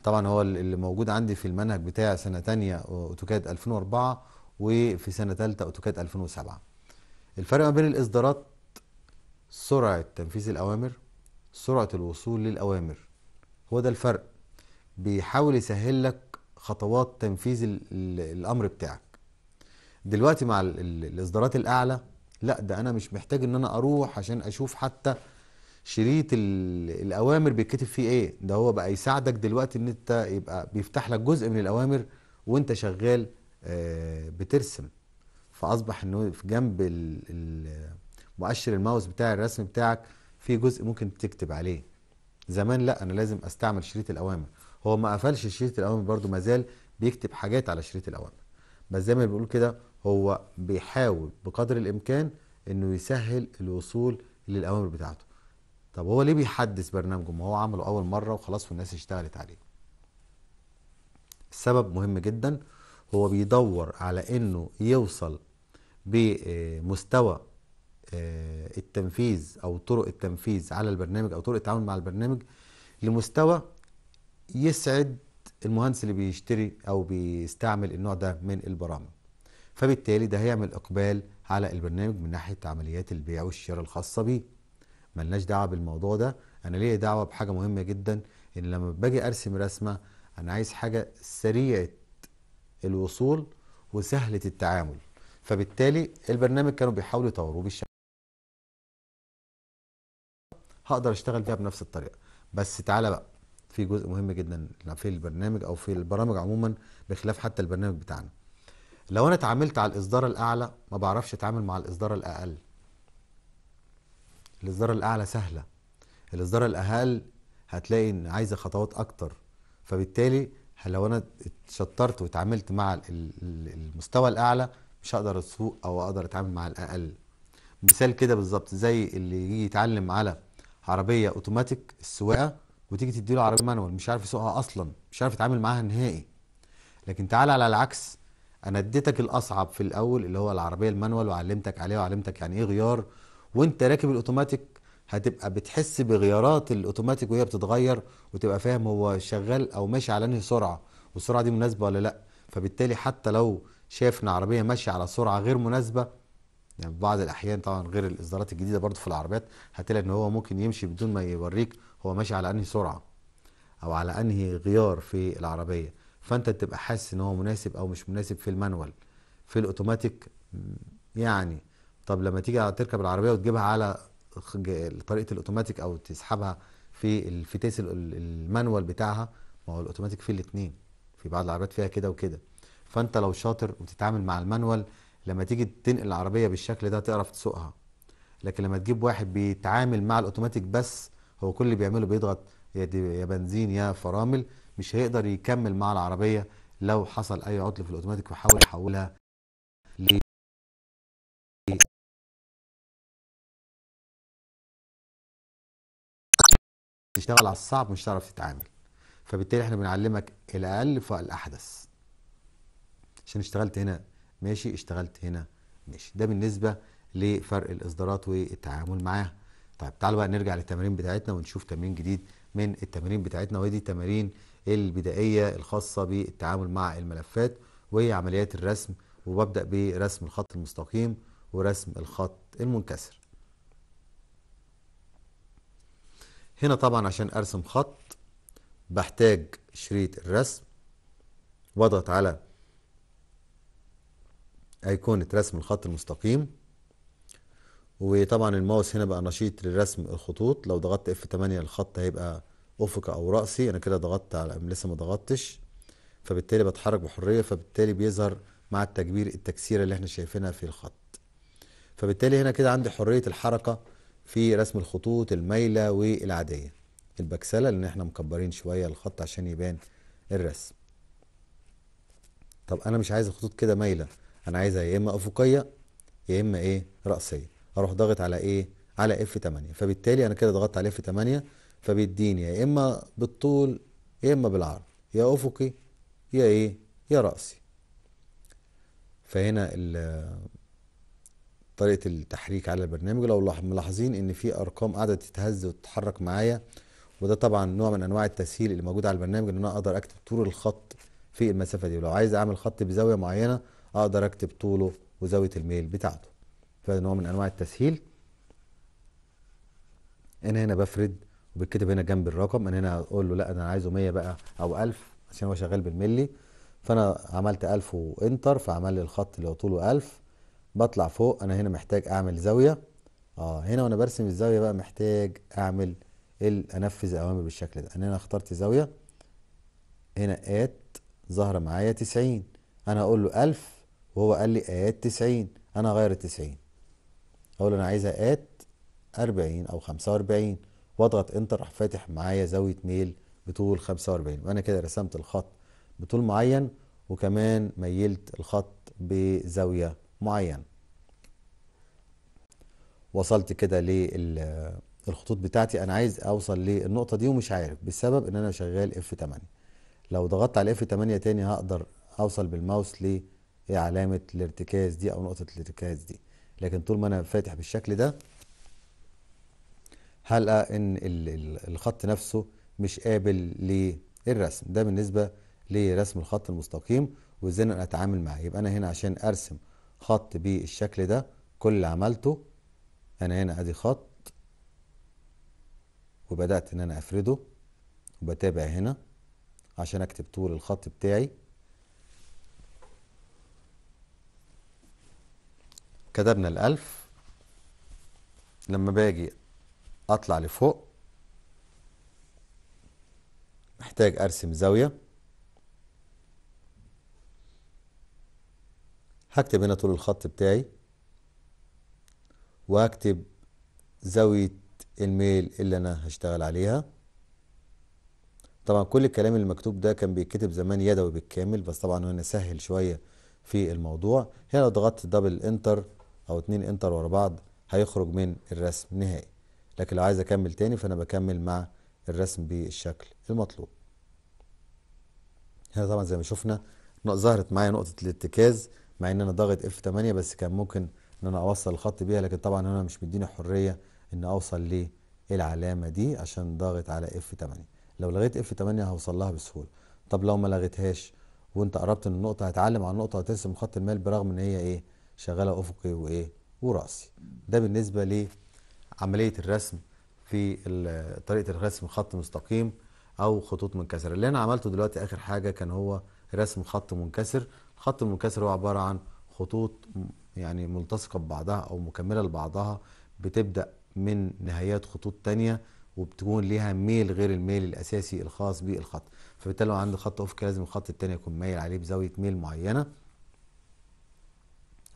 طبعا هو اللي موجود عندي في المنهج بتاع سنه تانية اوتوكاد 2004 وفي سنه ثالثه اوتوكاد 2007 الفرق ما بين الاصدارات سرعه تنفيذ الاوامر سرعه الوصول للاوامر هو ده الفرق بيحاول يسهل لك خطوات تنفيذ الامر بتاعك دلوقتي مع الاصدارات الاعلى لا ده انا مش محتاج ان انا اروح عشان اشوف حتى شريط الاوامر بيتكتب فيه ايه ده هو بقى يساعدك دلوقتي ان انت يبقى بيفتح لك جزء من الاوامر وانت شغال آه، بترسم فاصبح انه في جنب مؤشر الماوس بتاع الرسم بتاعك في جزء ممكن تكتب عليه زمان لا انا لازم استعمل شريط الاوامر هو ما قفلش شريط الاوامر برضو ما زال بيكتب حاجات على شريط الاوامر بس زي ما بيقول كده هو بيحاول بقدر الامكان انه يسهل الوصول للاوامر بتاعته طب هو ليه بيحدث برنامجه ما هو عمله اول مره وخلاص والناس اشتغلت عليه السبب مهم جدا هو بيدور على انه يوصل بمستوى آه، التنفيذ او طرق التنفيذ على البرنامج او طرق التعامل مع البرنامج لمستوى يسعد المهندس اللي بيشتري او بيستعمل النوع ده من البرامج فبالتالي ده هيعمل اقبال على البرنامج من ناحيه عمليات البيع والشراء الخاصه بيه ملناش دعوه بالموضوع ده انا ليه دعوه بحاجه مهمه جدا ان لما باجي ارسم رسمه انا عايز حاجه سريعه الوصول وسهله التعامل فبالتالي البرنامج كانوا بيحاولوا يطوروه بالشكل هقدر اشتغل بيها بنفس الطريقه بس تعالى بقى في جزء مهم جدا في البرنامج او في البرامج عموما بخلاف حتى البرنامج بتاعنا لو انا اتعاملت على الاصدار الاعلى ما بعرفش اتعامل مع الاصدار الاقل الاصدار الاعلى سهله الاصدار الاقل هتلاقي ان عايزه خطوات اكتر فبالتالي لو انا اتشطرت واتعاملت مع المستوى الاعلى مش هقدر اسوق او اقدر اتعامل مع الاقل مثال كده بالظبط زي اللي يجي يتعلم على عربيه اوتوماتيك السواقه وتيجي تدي له عربيه مانوال مش عارف يسوقها اصلا مش عارف يتعامل معاها نهائي لكن تعال على العكس انا اديتك الاصعب في الاول اللي هو العربيه المانوال وعلمتك عليها وعلمتك يعني ايه غيار وانت راكب الاوتوماتيك هتبقى بتحس بغيارات الاوتوماتيك وهي بتتغير وتبقى فاهم هو شغال او ماشي على انهي سرعه والسرعه دي مناسبه ولا لا فبالتالي حتى لو شافنا عربيه ماشيه على سرعه غير مناسبه يعني بعض الاحيان طبعا غير الاصدارات الجديده برضه في العربيات هتلاقي ان هو ممكن يمشي بدون ما يوريك هو ماشي على انهي سرعه او على انهي غيار في العربيه فانت تبقى حاسس ان هو مناسب او مش مناسب في المانوال في الاوتوماتيك يعني طب لما تيجي تركب العربيه وتجيبها على طريقه الاوتوماتيك او تسحبها في الفتيس المانوال بتاعها ما هو الاوتوماتيك فيه الاثنين في بعض العربيات فيها كده وكده فانت لو شاطر وتتعامل مع المانوال لما تيجي تنقل العربيه بالشكل ده تعرف تسوقها لكن لما تجيب واحد بيتعامل مع الاوتوماتيك بس هو كل اللي بيعمله بيضغط يا يا بنزين يا فرامل مش هيقدر يكمل مع العربيه لو حصل اي عطل في الاوتوماتيك فحاول يحولها ل تشتغل على الصعب مش هتعرف تتعامل فبالتالي احنا بنعلمك الاقل فالاحدث عشان اشتغلت هنا ماشي اشتغلت هنا ماشي ده بالنسبه لفرق الاصدارات والتعامل معاها طيب تعالوا بقى نرجع للتمارين بتاعتنا ونشوف تمرين جديد من التمارين بتاعتنا ودي التمارين البدائيه الخاصه بالتعامل مع الملفات وهي عمليات الرسم وببدا برسم الخط المستقيم ورسم الخط المنكسر هنا طبعا عشان ارسم خط بحتاج شريط الرسم واضغط على أيكونة رسم الخط المستقيم وطبعا الماوس هنا بقى نشيط لرسم الخطوط لو ضغطت F8 الخط هيبقى افقي او رأسي انا كده ضغطت على لسه ما ضغطتش فبالتالي بتحرك بحرية فبالتالي بيظهر مع التكبير التكسيرة اللي احنا شايفينها في الخط فبالتالي هنا كده عندي حرية الحركة في رسم الخطوط المايلة والعادية البكسلة لان احنا مكبرين شوية الخط عشان يبان الرسم طب انا مش عايز الخطوط كده مايله انا عايزها يا اما افقيه يا اما ايه راسيه اروح ضاغط على ايه على اف 8 فبالتالي انا كده ضغطت على اف 8 فبيديني يا اما بالطول يا اما بالعرض يا افقي يا ايه يا راسي فهنا طريقه التحريك على البرنامج لو ملاحظين ان في ارقام قاعده تتهز وتتحرك معايا وده طبعا نوع من انواع التسهيل اللي موجود على البرنامج ان انا اقدر اكتب طول الخط في المسافه دي ولو عايز اعمل خط بزاويه معينه اقدر اكتب طوله وزاويه الميل بتاعته فده نوع من انواع التسهيل انا هنا بفرد وبيتكتب هنا جنب الرقم انا هنا اقول له لا انا عايزه 100 بقى او 1000 عشان هو شغال بالملي فانا عملت 1000 وانتر فعمل لي الخط اللي هو طوله 1000 بطلع فوق انا هنا محتاج اعمل زاويه اه هنا وانا برسم الزاويه بقى محتاج اعمل انفذ اوامر بالشكل ده انا هنا اخترت زاويه هنا ات ظهر معايا 90 انا هقول له 1000 وهو قال لي آيات 90 أنا هغير ال 90 أقول أنا عايز آيات 40 أو 45 واضغط انتر راح فاتح معايا زاوية ميل بطول 45 وأنا كده رسمت الخط بطول معين وكمان ميلت الخط بزاوية معينة وصلت كده للخطوط بتاعتي انا عايز اوصل للنقطه دي ومش عارف بسبب ان انا شغال اف 8 لو ضغطت على اف 8 تاني هقدر اوصل بالماوس ايه علامة الارتكاز دي او نقطة الارتكاز دي لكن طول ما انا فاتح بالشكل ده هلقى ان الخط نفسه مش قابل للرسم ده بالنسبة لرسم الخط المستقيم وازاي انا اتعامل معاه يبقى انا هنا عشان ارسم خط بالشكل ده كل اللي عملته انا هنا ادي خط وبدأت ان انا افرده وبتابع هنا عشان اكتب طول الخط بتاعي كتبنا الألف لما باجي أطلع لفوق محتاج أرسم زاوية هكتب هنا طول الخط بتاعي وهكتب زاوية الميل اللي أنا هشتغل عليها طبعا كل الكلام المكتوب ده كان بيتكتب زمان يدوي بالكامل بس طبعا هنا سهل شوية في الموضوع هنا لو ضغطت دبل انتر او اتنين انتر ورا بعض هيخرج من الرسم نهائي لكن لو عايز اكمل تاني فانا بكمل مع الرسم بالشكل المطلوب هنا طبعا زي ما شفنا ظهرت معايا نقطة الارتكاز مع ان انا ضاغط اف 8 بس كان ممكن ان انا اوصل الخط بيها لكن طبعا هنا مش مديني حرية ان اوصل للعلامة دي عشان ضاغط على اف 8 لو لغيت اف 8 هوصل لها بسهولة طب لو ما لغيتهاش وانت قربت من النقطة هتعلم على النقطة وترسم خط المال برغم ان هي ايه شغاله افقي وايه وراسي ده بالنسبه لعمليه الرسم في طريقه الرسم خط مستقيم او خطوط منكسره اللي انا عملته دلوقتي اخر حاجه كان هو رسم خط منكسر الخط المنكسر هو عباره عن خطوط يعني ملتصقه ببعضها او مكمله لبعضها بتبدا من نهايات خطوط تانية وبتكون ليها ميل غير الميل الاساسي الخاص بالخط فبالتالي لو عندي خط افقي لازم الخط التاني يكون مايل عليه بزاويه ميل معينه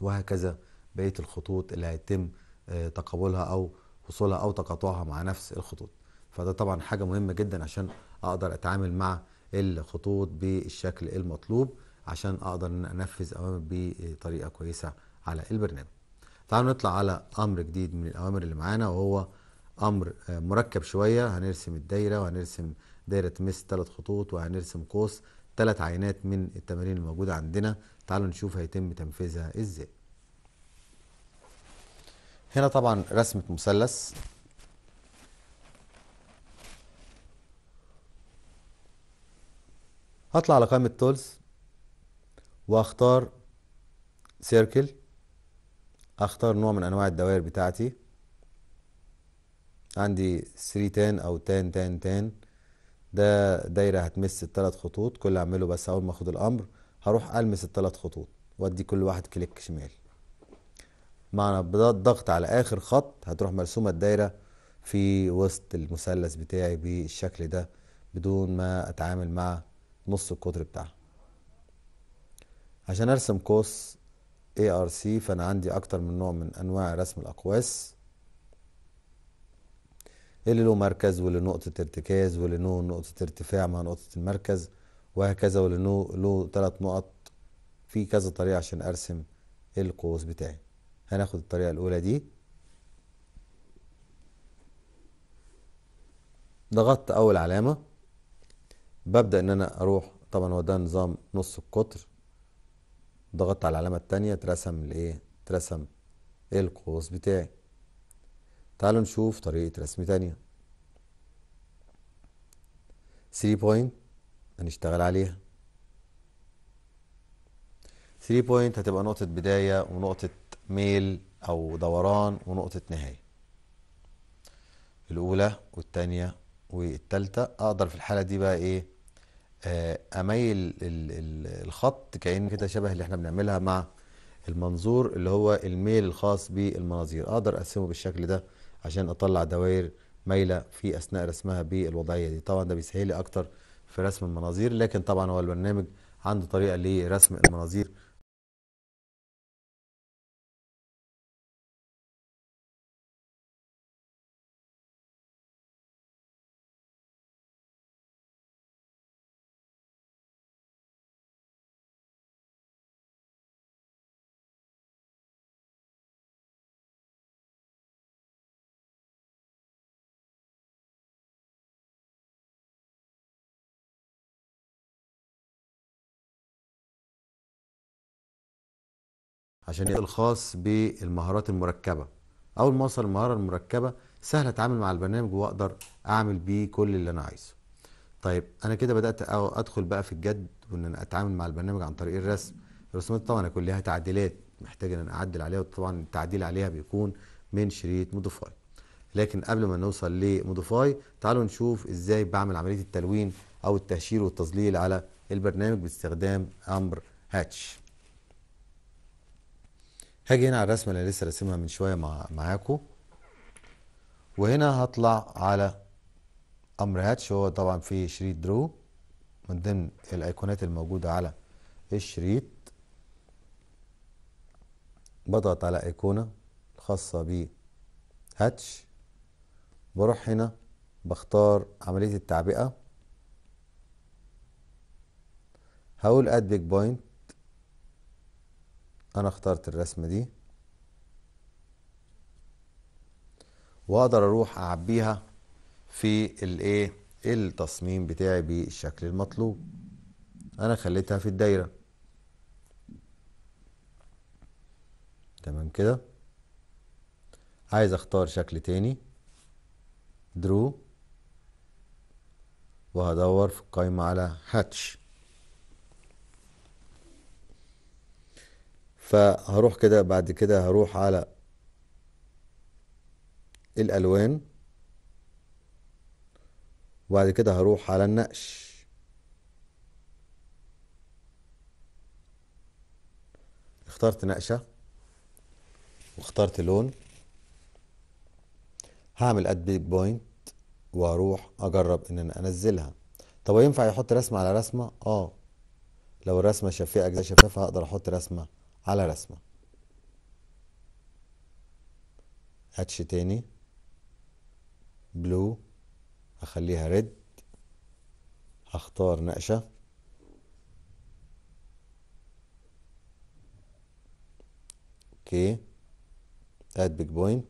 وهكذا بقية الخطوط اللي هيتم آه، تقابلها أو وصولها أو تقاطعها مع نفس الخطوط فده طبعا حاجة مهمة جدا عشان أقدر أتعامل مع الخطوط بالشكل المطلوب عشان أقدر أن أنفذ أوامر بطريقة كويسة على البرنامج تعالوا نطلع على أمر جديد من الأوامر اللي معانا وهو أمر آه، مركب شوية هنرسم الدايرة وهنرسم دايرة مس ثلاث خطوط وهنرسم قوس ثلاث عينات من التمارين الموجودة عندنا تعالوا نشوف هيتم تنفيذها ازاي هنا طبعا رسمة مثلث هطلع على قائمة تولز واختار سيركل اختار نوع من انواع الدوائر بتاعتي عندي 3 تان او 10 10 10 ده دايره هتمس الثلاث خطوط كل اللي اعمله بس اول ما اخد الامر هروح المس الثلاث خطوط وادي كل واحد كليك شمال معنى الضغط على اخر خط هتروح مرسومه الدايره في وسط المثلث بتاعي بالشكل ده بدون ما اتعامل مع نص القطر بتاعها عشان ارسم قوس ARC فانا عندي اكتر من نوع من انواع رسم الاقواس اللي له مركز واللي نقطة ارتكاز واللي له نقطة ارتفاع مع نقطة المركز وهكذا واللي له له تلات نقط في كذا طريقة عشان ارسم القوس بتاعي هناخد الطريقة الأولى دي ضغطت أول علامة ببدأ إن أنا أروح طبعا هو ده نظام نص القطر ضغطت على العلامة التانية اترسم الإيه؟ اترسم القوس بتاعي تعالوا نشوف طريقة رسم تانية 3 بوينت هنشتغل عليها 3 بوينت هتبقى نقطة بداية ونقطة ميل أو دوران ونقطة نهاية الأولى والتانية والتالتة أقدر في الحالة دي بقى إيه آه، أميل الخط كأن كده شبه اللي إحنا بنعملها مع المنظور اللي هو الميل الخاص بالمناظير أقدر أقسمه بالشكل ده عشان اطلع دوائر مايله في اثناء رسمها بالوضعيه دي طبعا ده بيسهل لي اكتر في رسم المناظير لكن طبعا هو البرنامج عنده طريقه لرسم المناظير عشان الخاص بالمهارات المركبه اول ما اوصل المهاره المركبه سهل اتعامل مع البرنامج واقدر اعمل بيه كل اللي انا عايزه طيب انا كده بدات ادخل بقى في الجد وان انا اتعامل مع البرنامج عن طريق الرسم الرسومات طبعا هيكون تعديلات محتاج ان انا اعدل عليها وطبعا التعديل عليها بيكون من شريط موديفاي لكن قبل ما نوصل لموديفاي تعالوا نشوف ازاي بعمل عمليه التلوين او التهشير والتظليل على البرنامج باستخدام امر هاتش هاجي هنا على الرسمه اللي لسه راسمها من شويه مع معاكم وهنا هطلع على امر هاتش هو طبعا في شريط درو من ضمن الايقونات الموجوده على الشريط بضغط على ايقونه خاصه ب هاتش بروح هنا بختار عمليه التعبئه هقول اد بيج بوينت انا اخترت الرسمة دي واقدر اروح اعبيها في الايه التصميم بتاعي بالشكل المطلوب انا خليتها في الدايره تمام كده عايز اختار شكل تاني درو وهدور في القايمه على هاتش فهروح كده بعد كده هروح على الالوان وبعد كده هروح على النقش اخترت نقشة واخترت لون هعمل اد بيج بوينت واروح اجرب ان انا انزلها طب ينفع يحط رسمة على رسمة اه لو الرسمة شفافة اجزاء شفافة هقدر احط رسمة على رسمة اتش تاني بلو هخليها ريد هختار نقشة اوكي اد بيج بوينت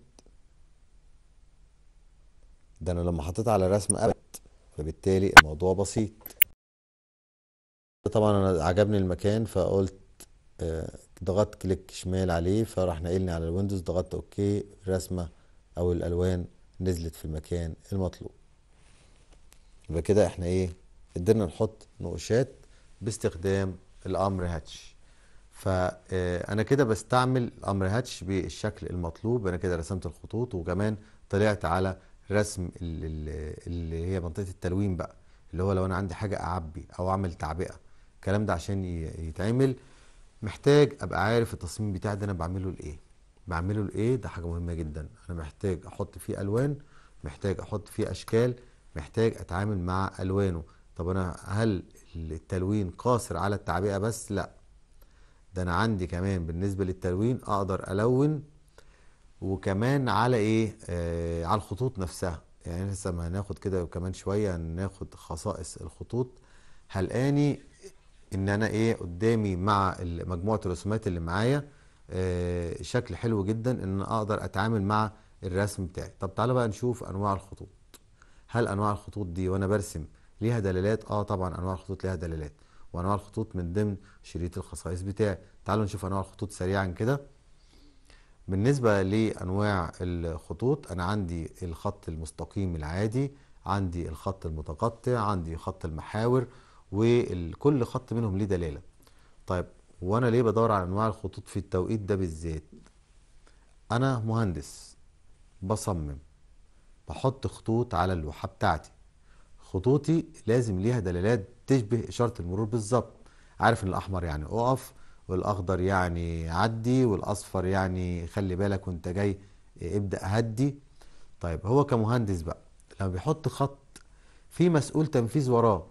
ده انا لما حطيت على رسم ابد فبالتالي الموضوع بسيط طبعا انا عجبني المكان فقلت آه، ضغطت كليك شمال عليه فراح ناقلني على الويندوز ضغطت اوكي الرسمه او الالوان نزلت في المكان المطلوب يبقى كده احنا ايه قدرنا نحط نقوشات باستخدام الامر هاتش فانا آه، كده بستعمل الامر هاتش بالشكل المطلوب انا كده رسمت الخطوط وكمان طلعت على رسم اللي هي منطقه التلوين بقى اللي هو لو انا عندي حاجه اعبي او اعمل تعبئه الكلام ده عشان يتعمل محتاج ابقى عارف التصميم بتاعي ده انا بعمله لايه بعمله لايه ده حاجه مهمه جدا انا محتاج احط فيه الوان محتاج احط فيه اشكال محتاج اتعامل مع الوانه طب انا هل التلوين قاصر على التعبئه بس لا ده انا عندي كمان بالنسبه للتلوين اقدر الون وكمان على ايه آه على الخطوط نفسها يعني لسه ما هناخد كده كمان شويه هناخد خصائص الخطوط هلقاني ان انا ايه قدامي مع مجموعه الرسومات اللي معايا آه، شكل حلو جدا ان اقدر اتعامل مع الرسم بتاعي طب تعالى بقى نشوف انواع الخطوط هل انواع الخطوط دي وانا برسم ليها دلالات اه طبعا انواع الخطوط ليها دلالات وانواع الخطوط من ضمن شريط الخصائص بتاعي تعالوا نشوف انواع الخطوط سريعا كده بالنسبه لانواع الخطوط انا عندي الخط المستقيم العادي عندي الخط المتقطع عندي خط المحاور وكل خط منهم ليه دلاله طيب وانا ليه بدور على انواع الخطوط في التوقيت ده بالذات انا مهندس بصمم بحط خطوط على اللوحه بتاعتي خطوطي لازم ليها دلالات تشبه اشاره المرور بالظبط عارف ان الاحمر يعني اقف والاخضر يعني عدي والاصفر يعني خلي بالك وانت جاي ابدا هدي طيب هو كمهندس بقى لما بيحط خط في مسؤول تنفيذ وراه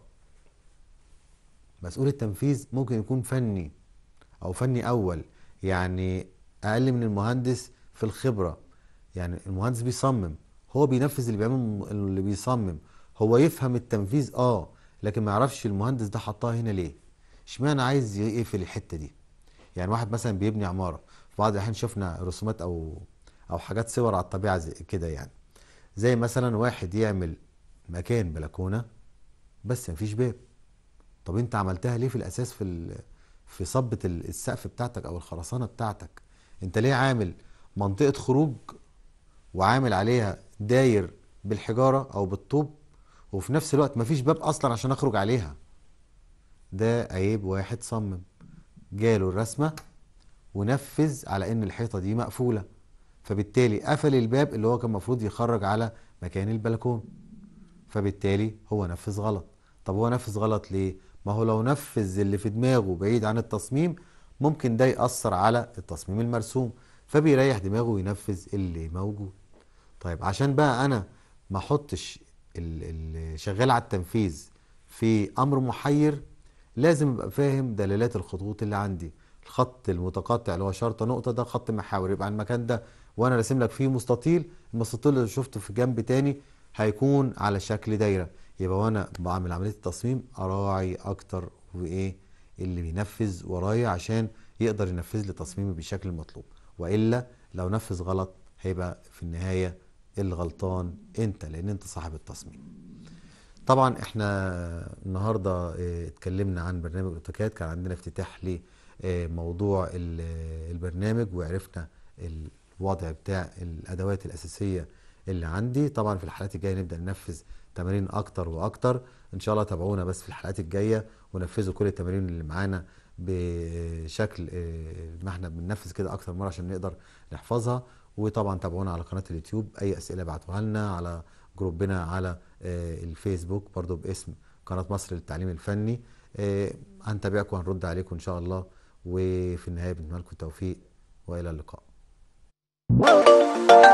مسؤول التنفيذ ممكن يكون فني او فني اول يعني اقل من المهندس في الخبره يعني المهندس بيصمم هو بينفذ اللي بيعمله اللي بيصمم هو يفهم التنفيذ اه لكن ما يعرفش المهندس ده حطها هنا ليه اشمعنى عايز يقفل الحته دي يعني واحد مثلا بيبني عماره في بعض الاحيان شفنا رسومات او او حاجات صور على الطبيعه زي كده يعني زي مثلا واحد يعمل مكان بلكونه بس مفيش باب طب انت عملتها ليه في الاساس في في صبة السقف بتاعتك او الخرسانة بتاعتك انت ليه عامل منطقة خروج وعامل عليها داير بالحجارة او بالطوب وفي نفس الوقت مفيش باب اصلا عشان اخرج عليها ده عيب واحد صمم جاله الرسمة ونفذ على ان الحيطة دي مقفولة فبالتالي قفل الباب اللي هو كان المفروض يخرج على مكان البلكون فبالتالي هو نفذ غلط طب هو نفذ غلط ليه ما هو لو نفذ اللي في دماغه بعيد عن التصميم ممكن ده يأثر على التصميم المرسوم فبيريح دماغه وينفذ اللي موجود طيب عشان بقى أنا ما أحطش اللي شغال على التنفيذ في أمر محير لازم أبقى فاهم دلالات الخطوط اللي عندي الخط المتقطع اللي هو شرطة نقطة ده خط محاور يبقى المكان ده وأنا راسم لك فيه مستطيل المستطيل اللي شفته في جنب تاني هيكون على شكل دايرة يبقى وانا بعمل عمليه التصميم اراعي اكتر وايه اللي بينفذ ورايا عشان يقدر ينفذ لي تصميمي بالشكل المطلوب والا لو نفذ غلط هيبقى في النهايه الغلطان انت لان انت صاحب التصميم طبعا احنا النهارده آه، اتكلمنا عن برنامج اوتوكاد كان عندنا افتتاح لموضوع البرنامج وعرفنا الوضع بتاع الادوات الاساسيه اللي عندي طبعا في الحلقات الجايه نبدا ننفذ تمارين اكتر واكتر ان شاء الله تابعونا بس في الحلقات الجايه ونفذوا كل التمارين اللي معانا بشكل آه، ما احنا بننفذ كده اكتر مره عشان نقدر نحفظها وطبعا تابعونا على قناه اليوتيوب اي اسئله ابعتوها لنا على جروبنا على آه، الفيسبوك برضو باسم قناه مصر للتعليم الفني آه، هنتابعكم وهنرد عليكم ان شاء الله وفي النهايه بنتمنى لكم التوفيق والى اللقاء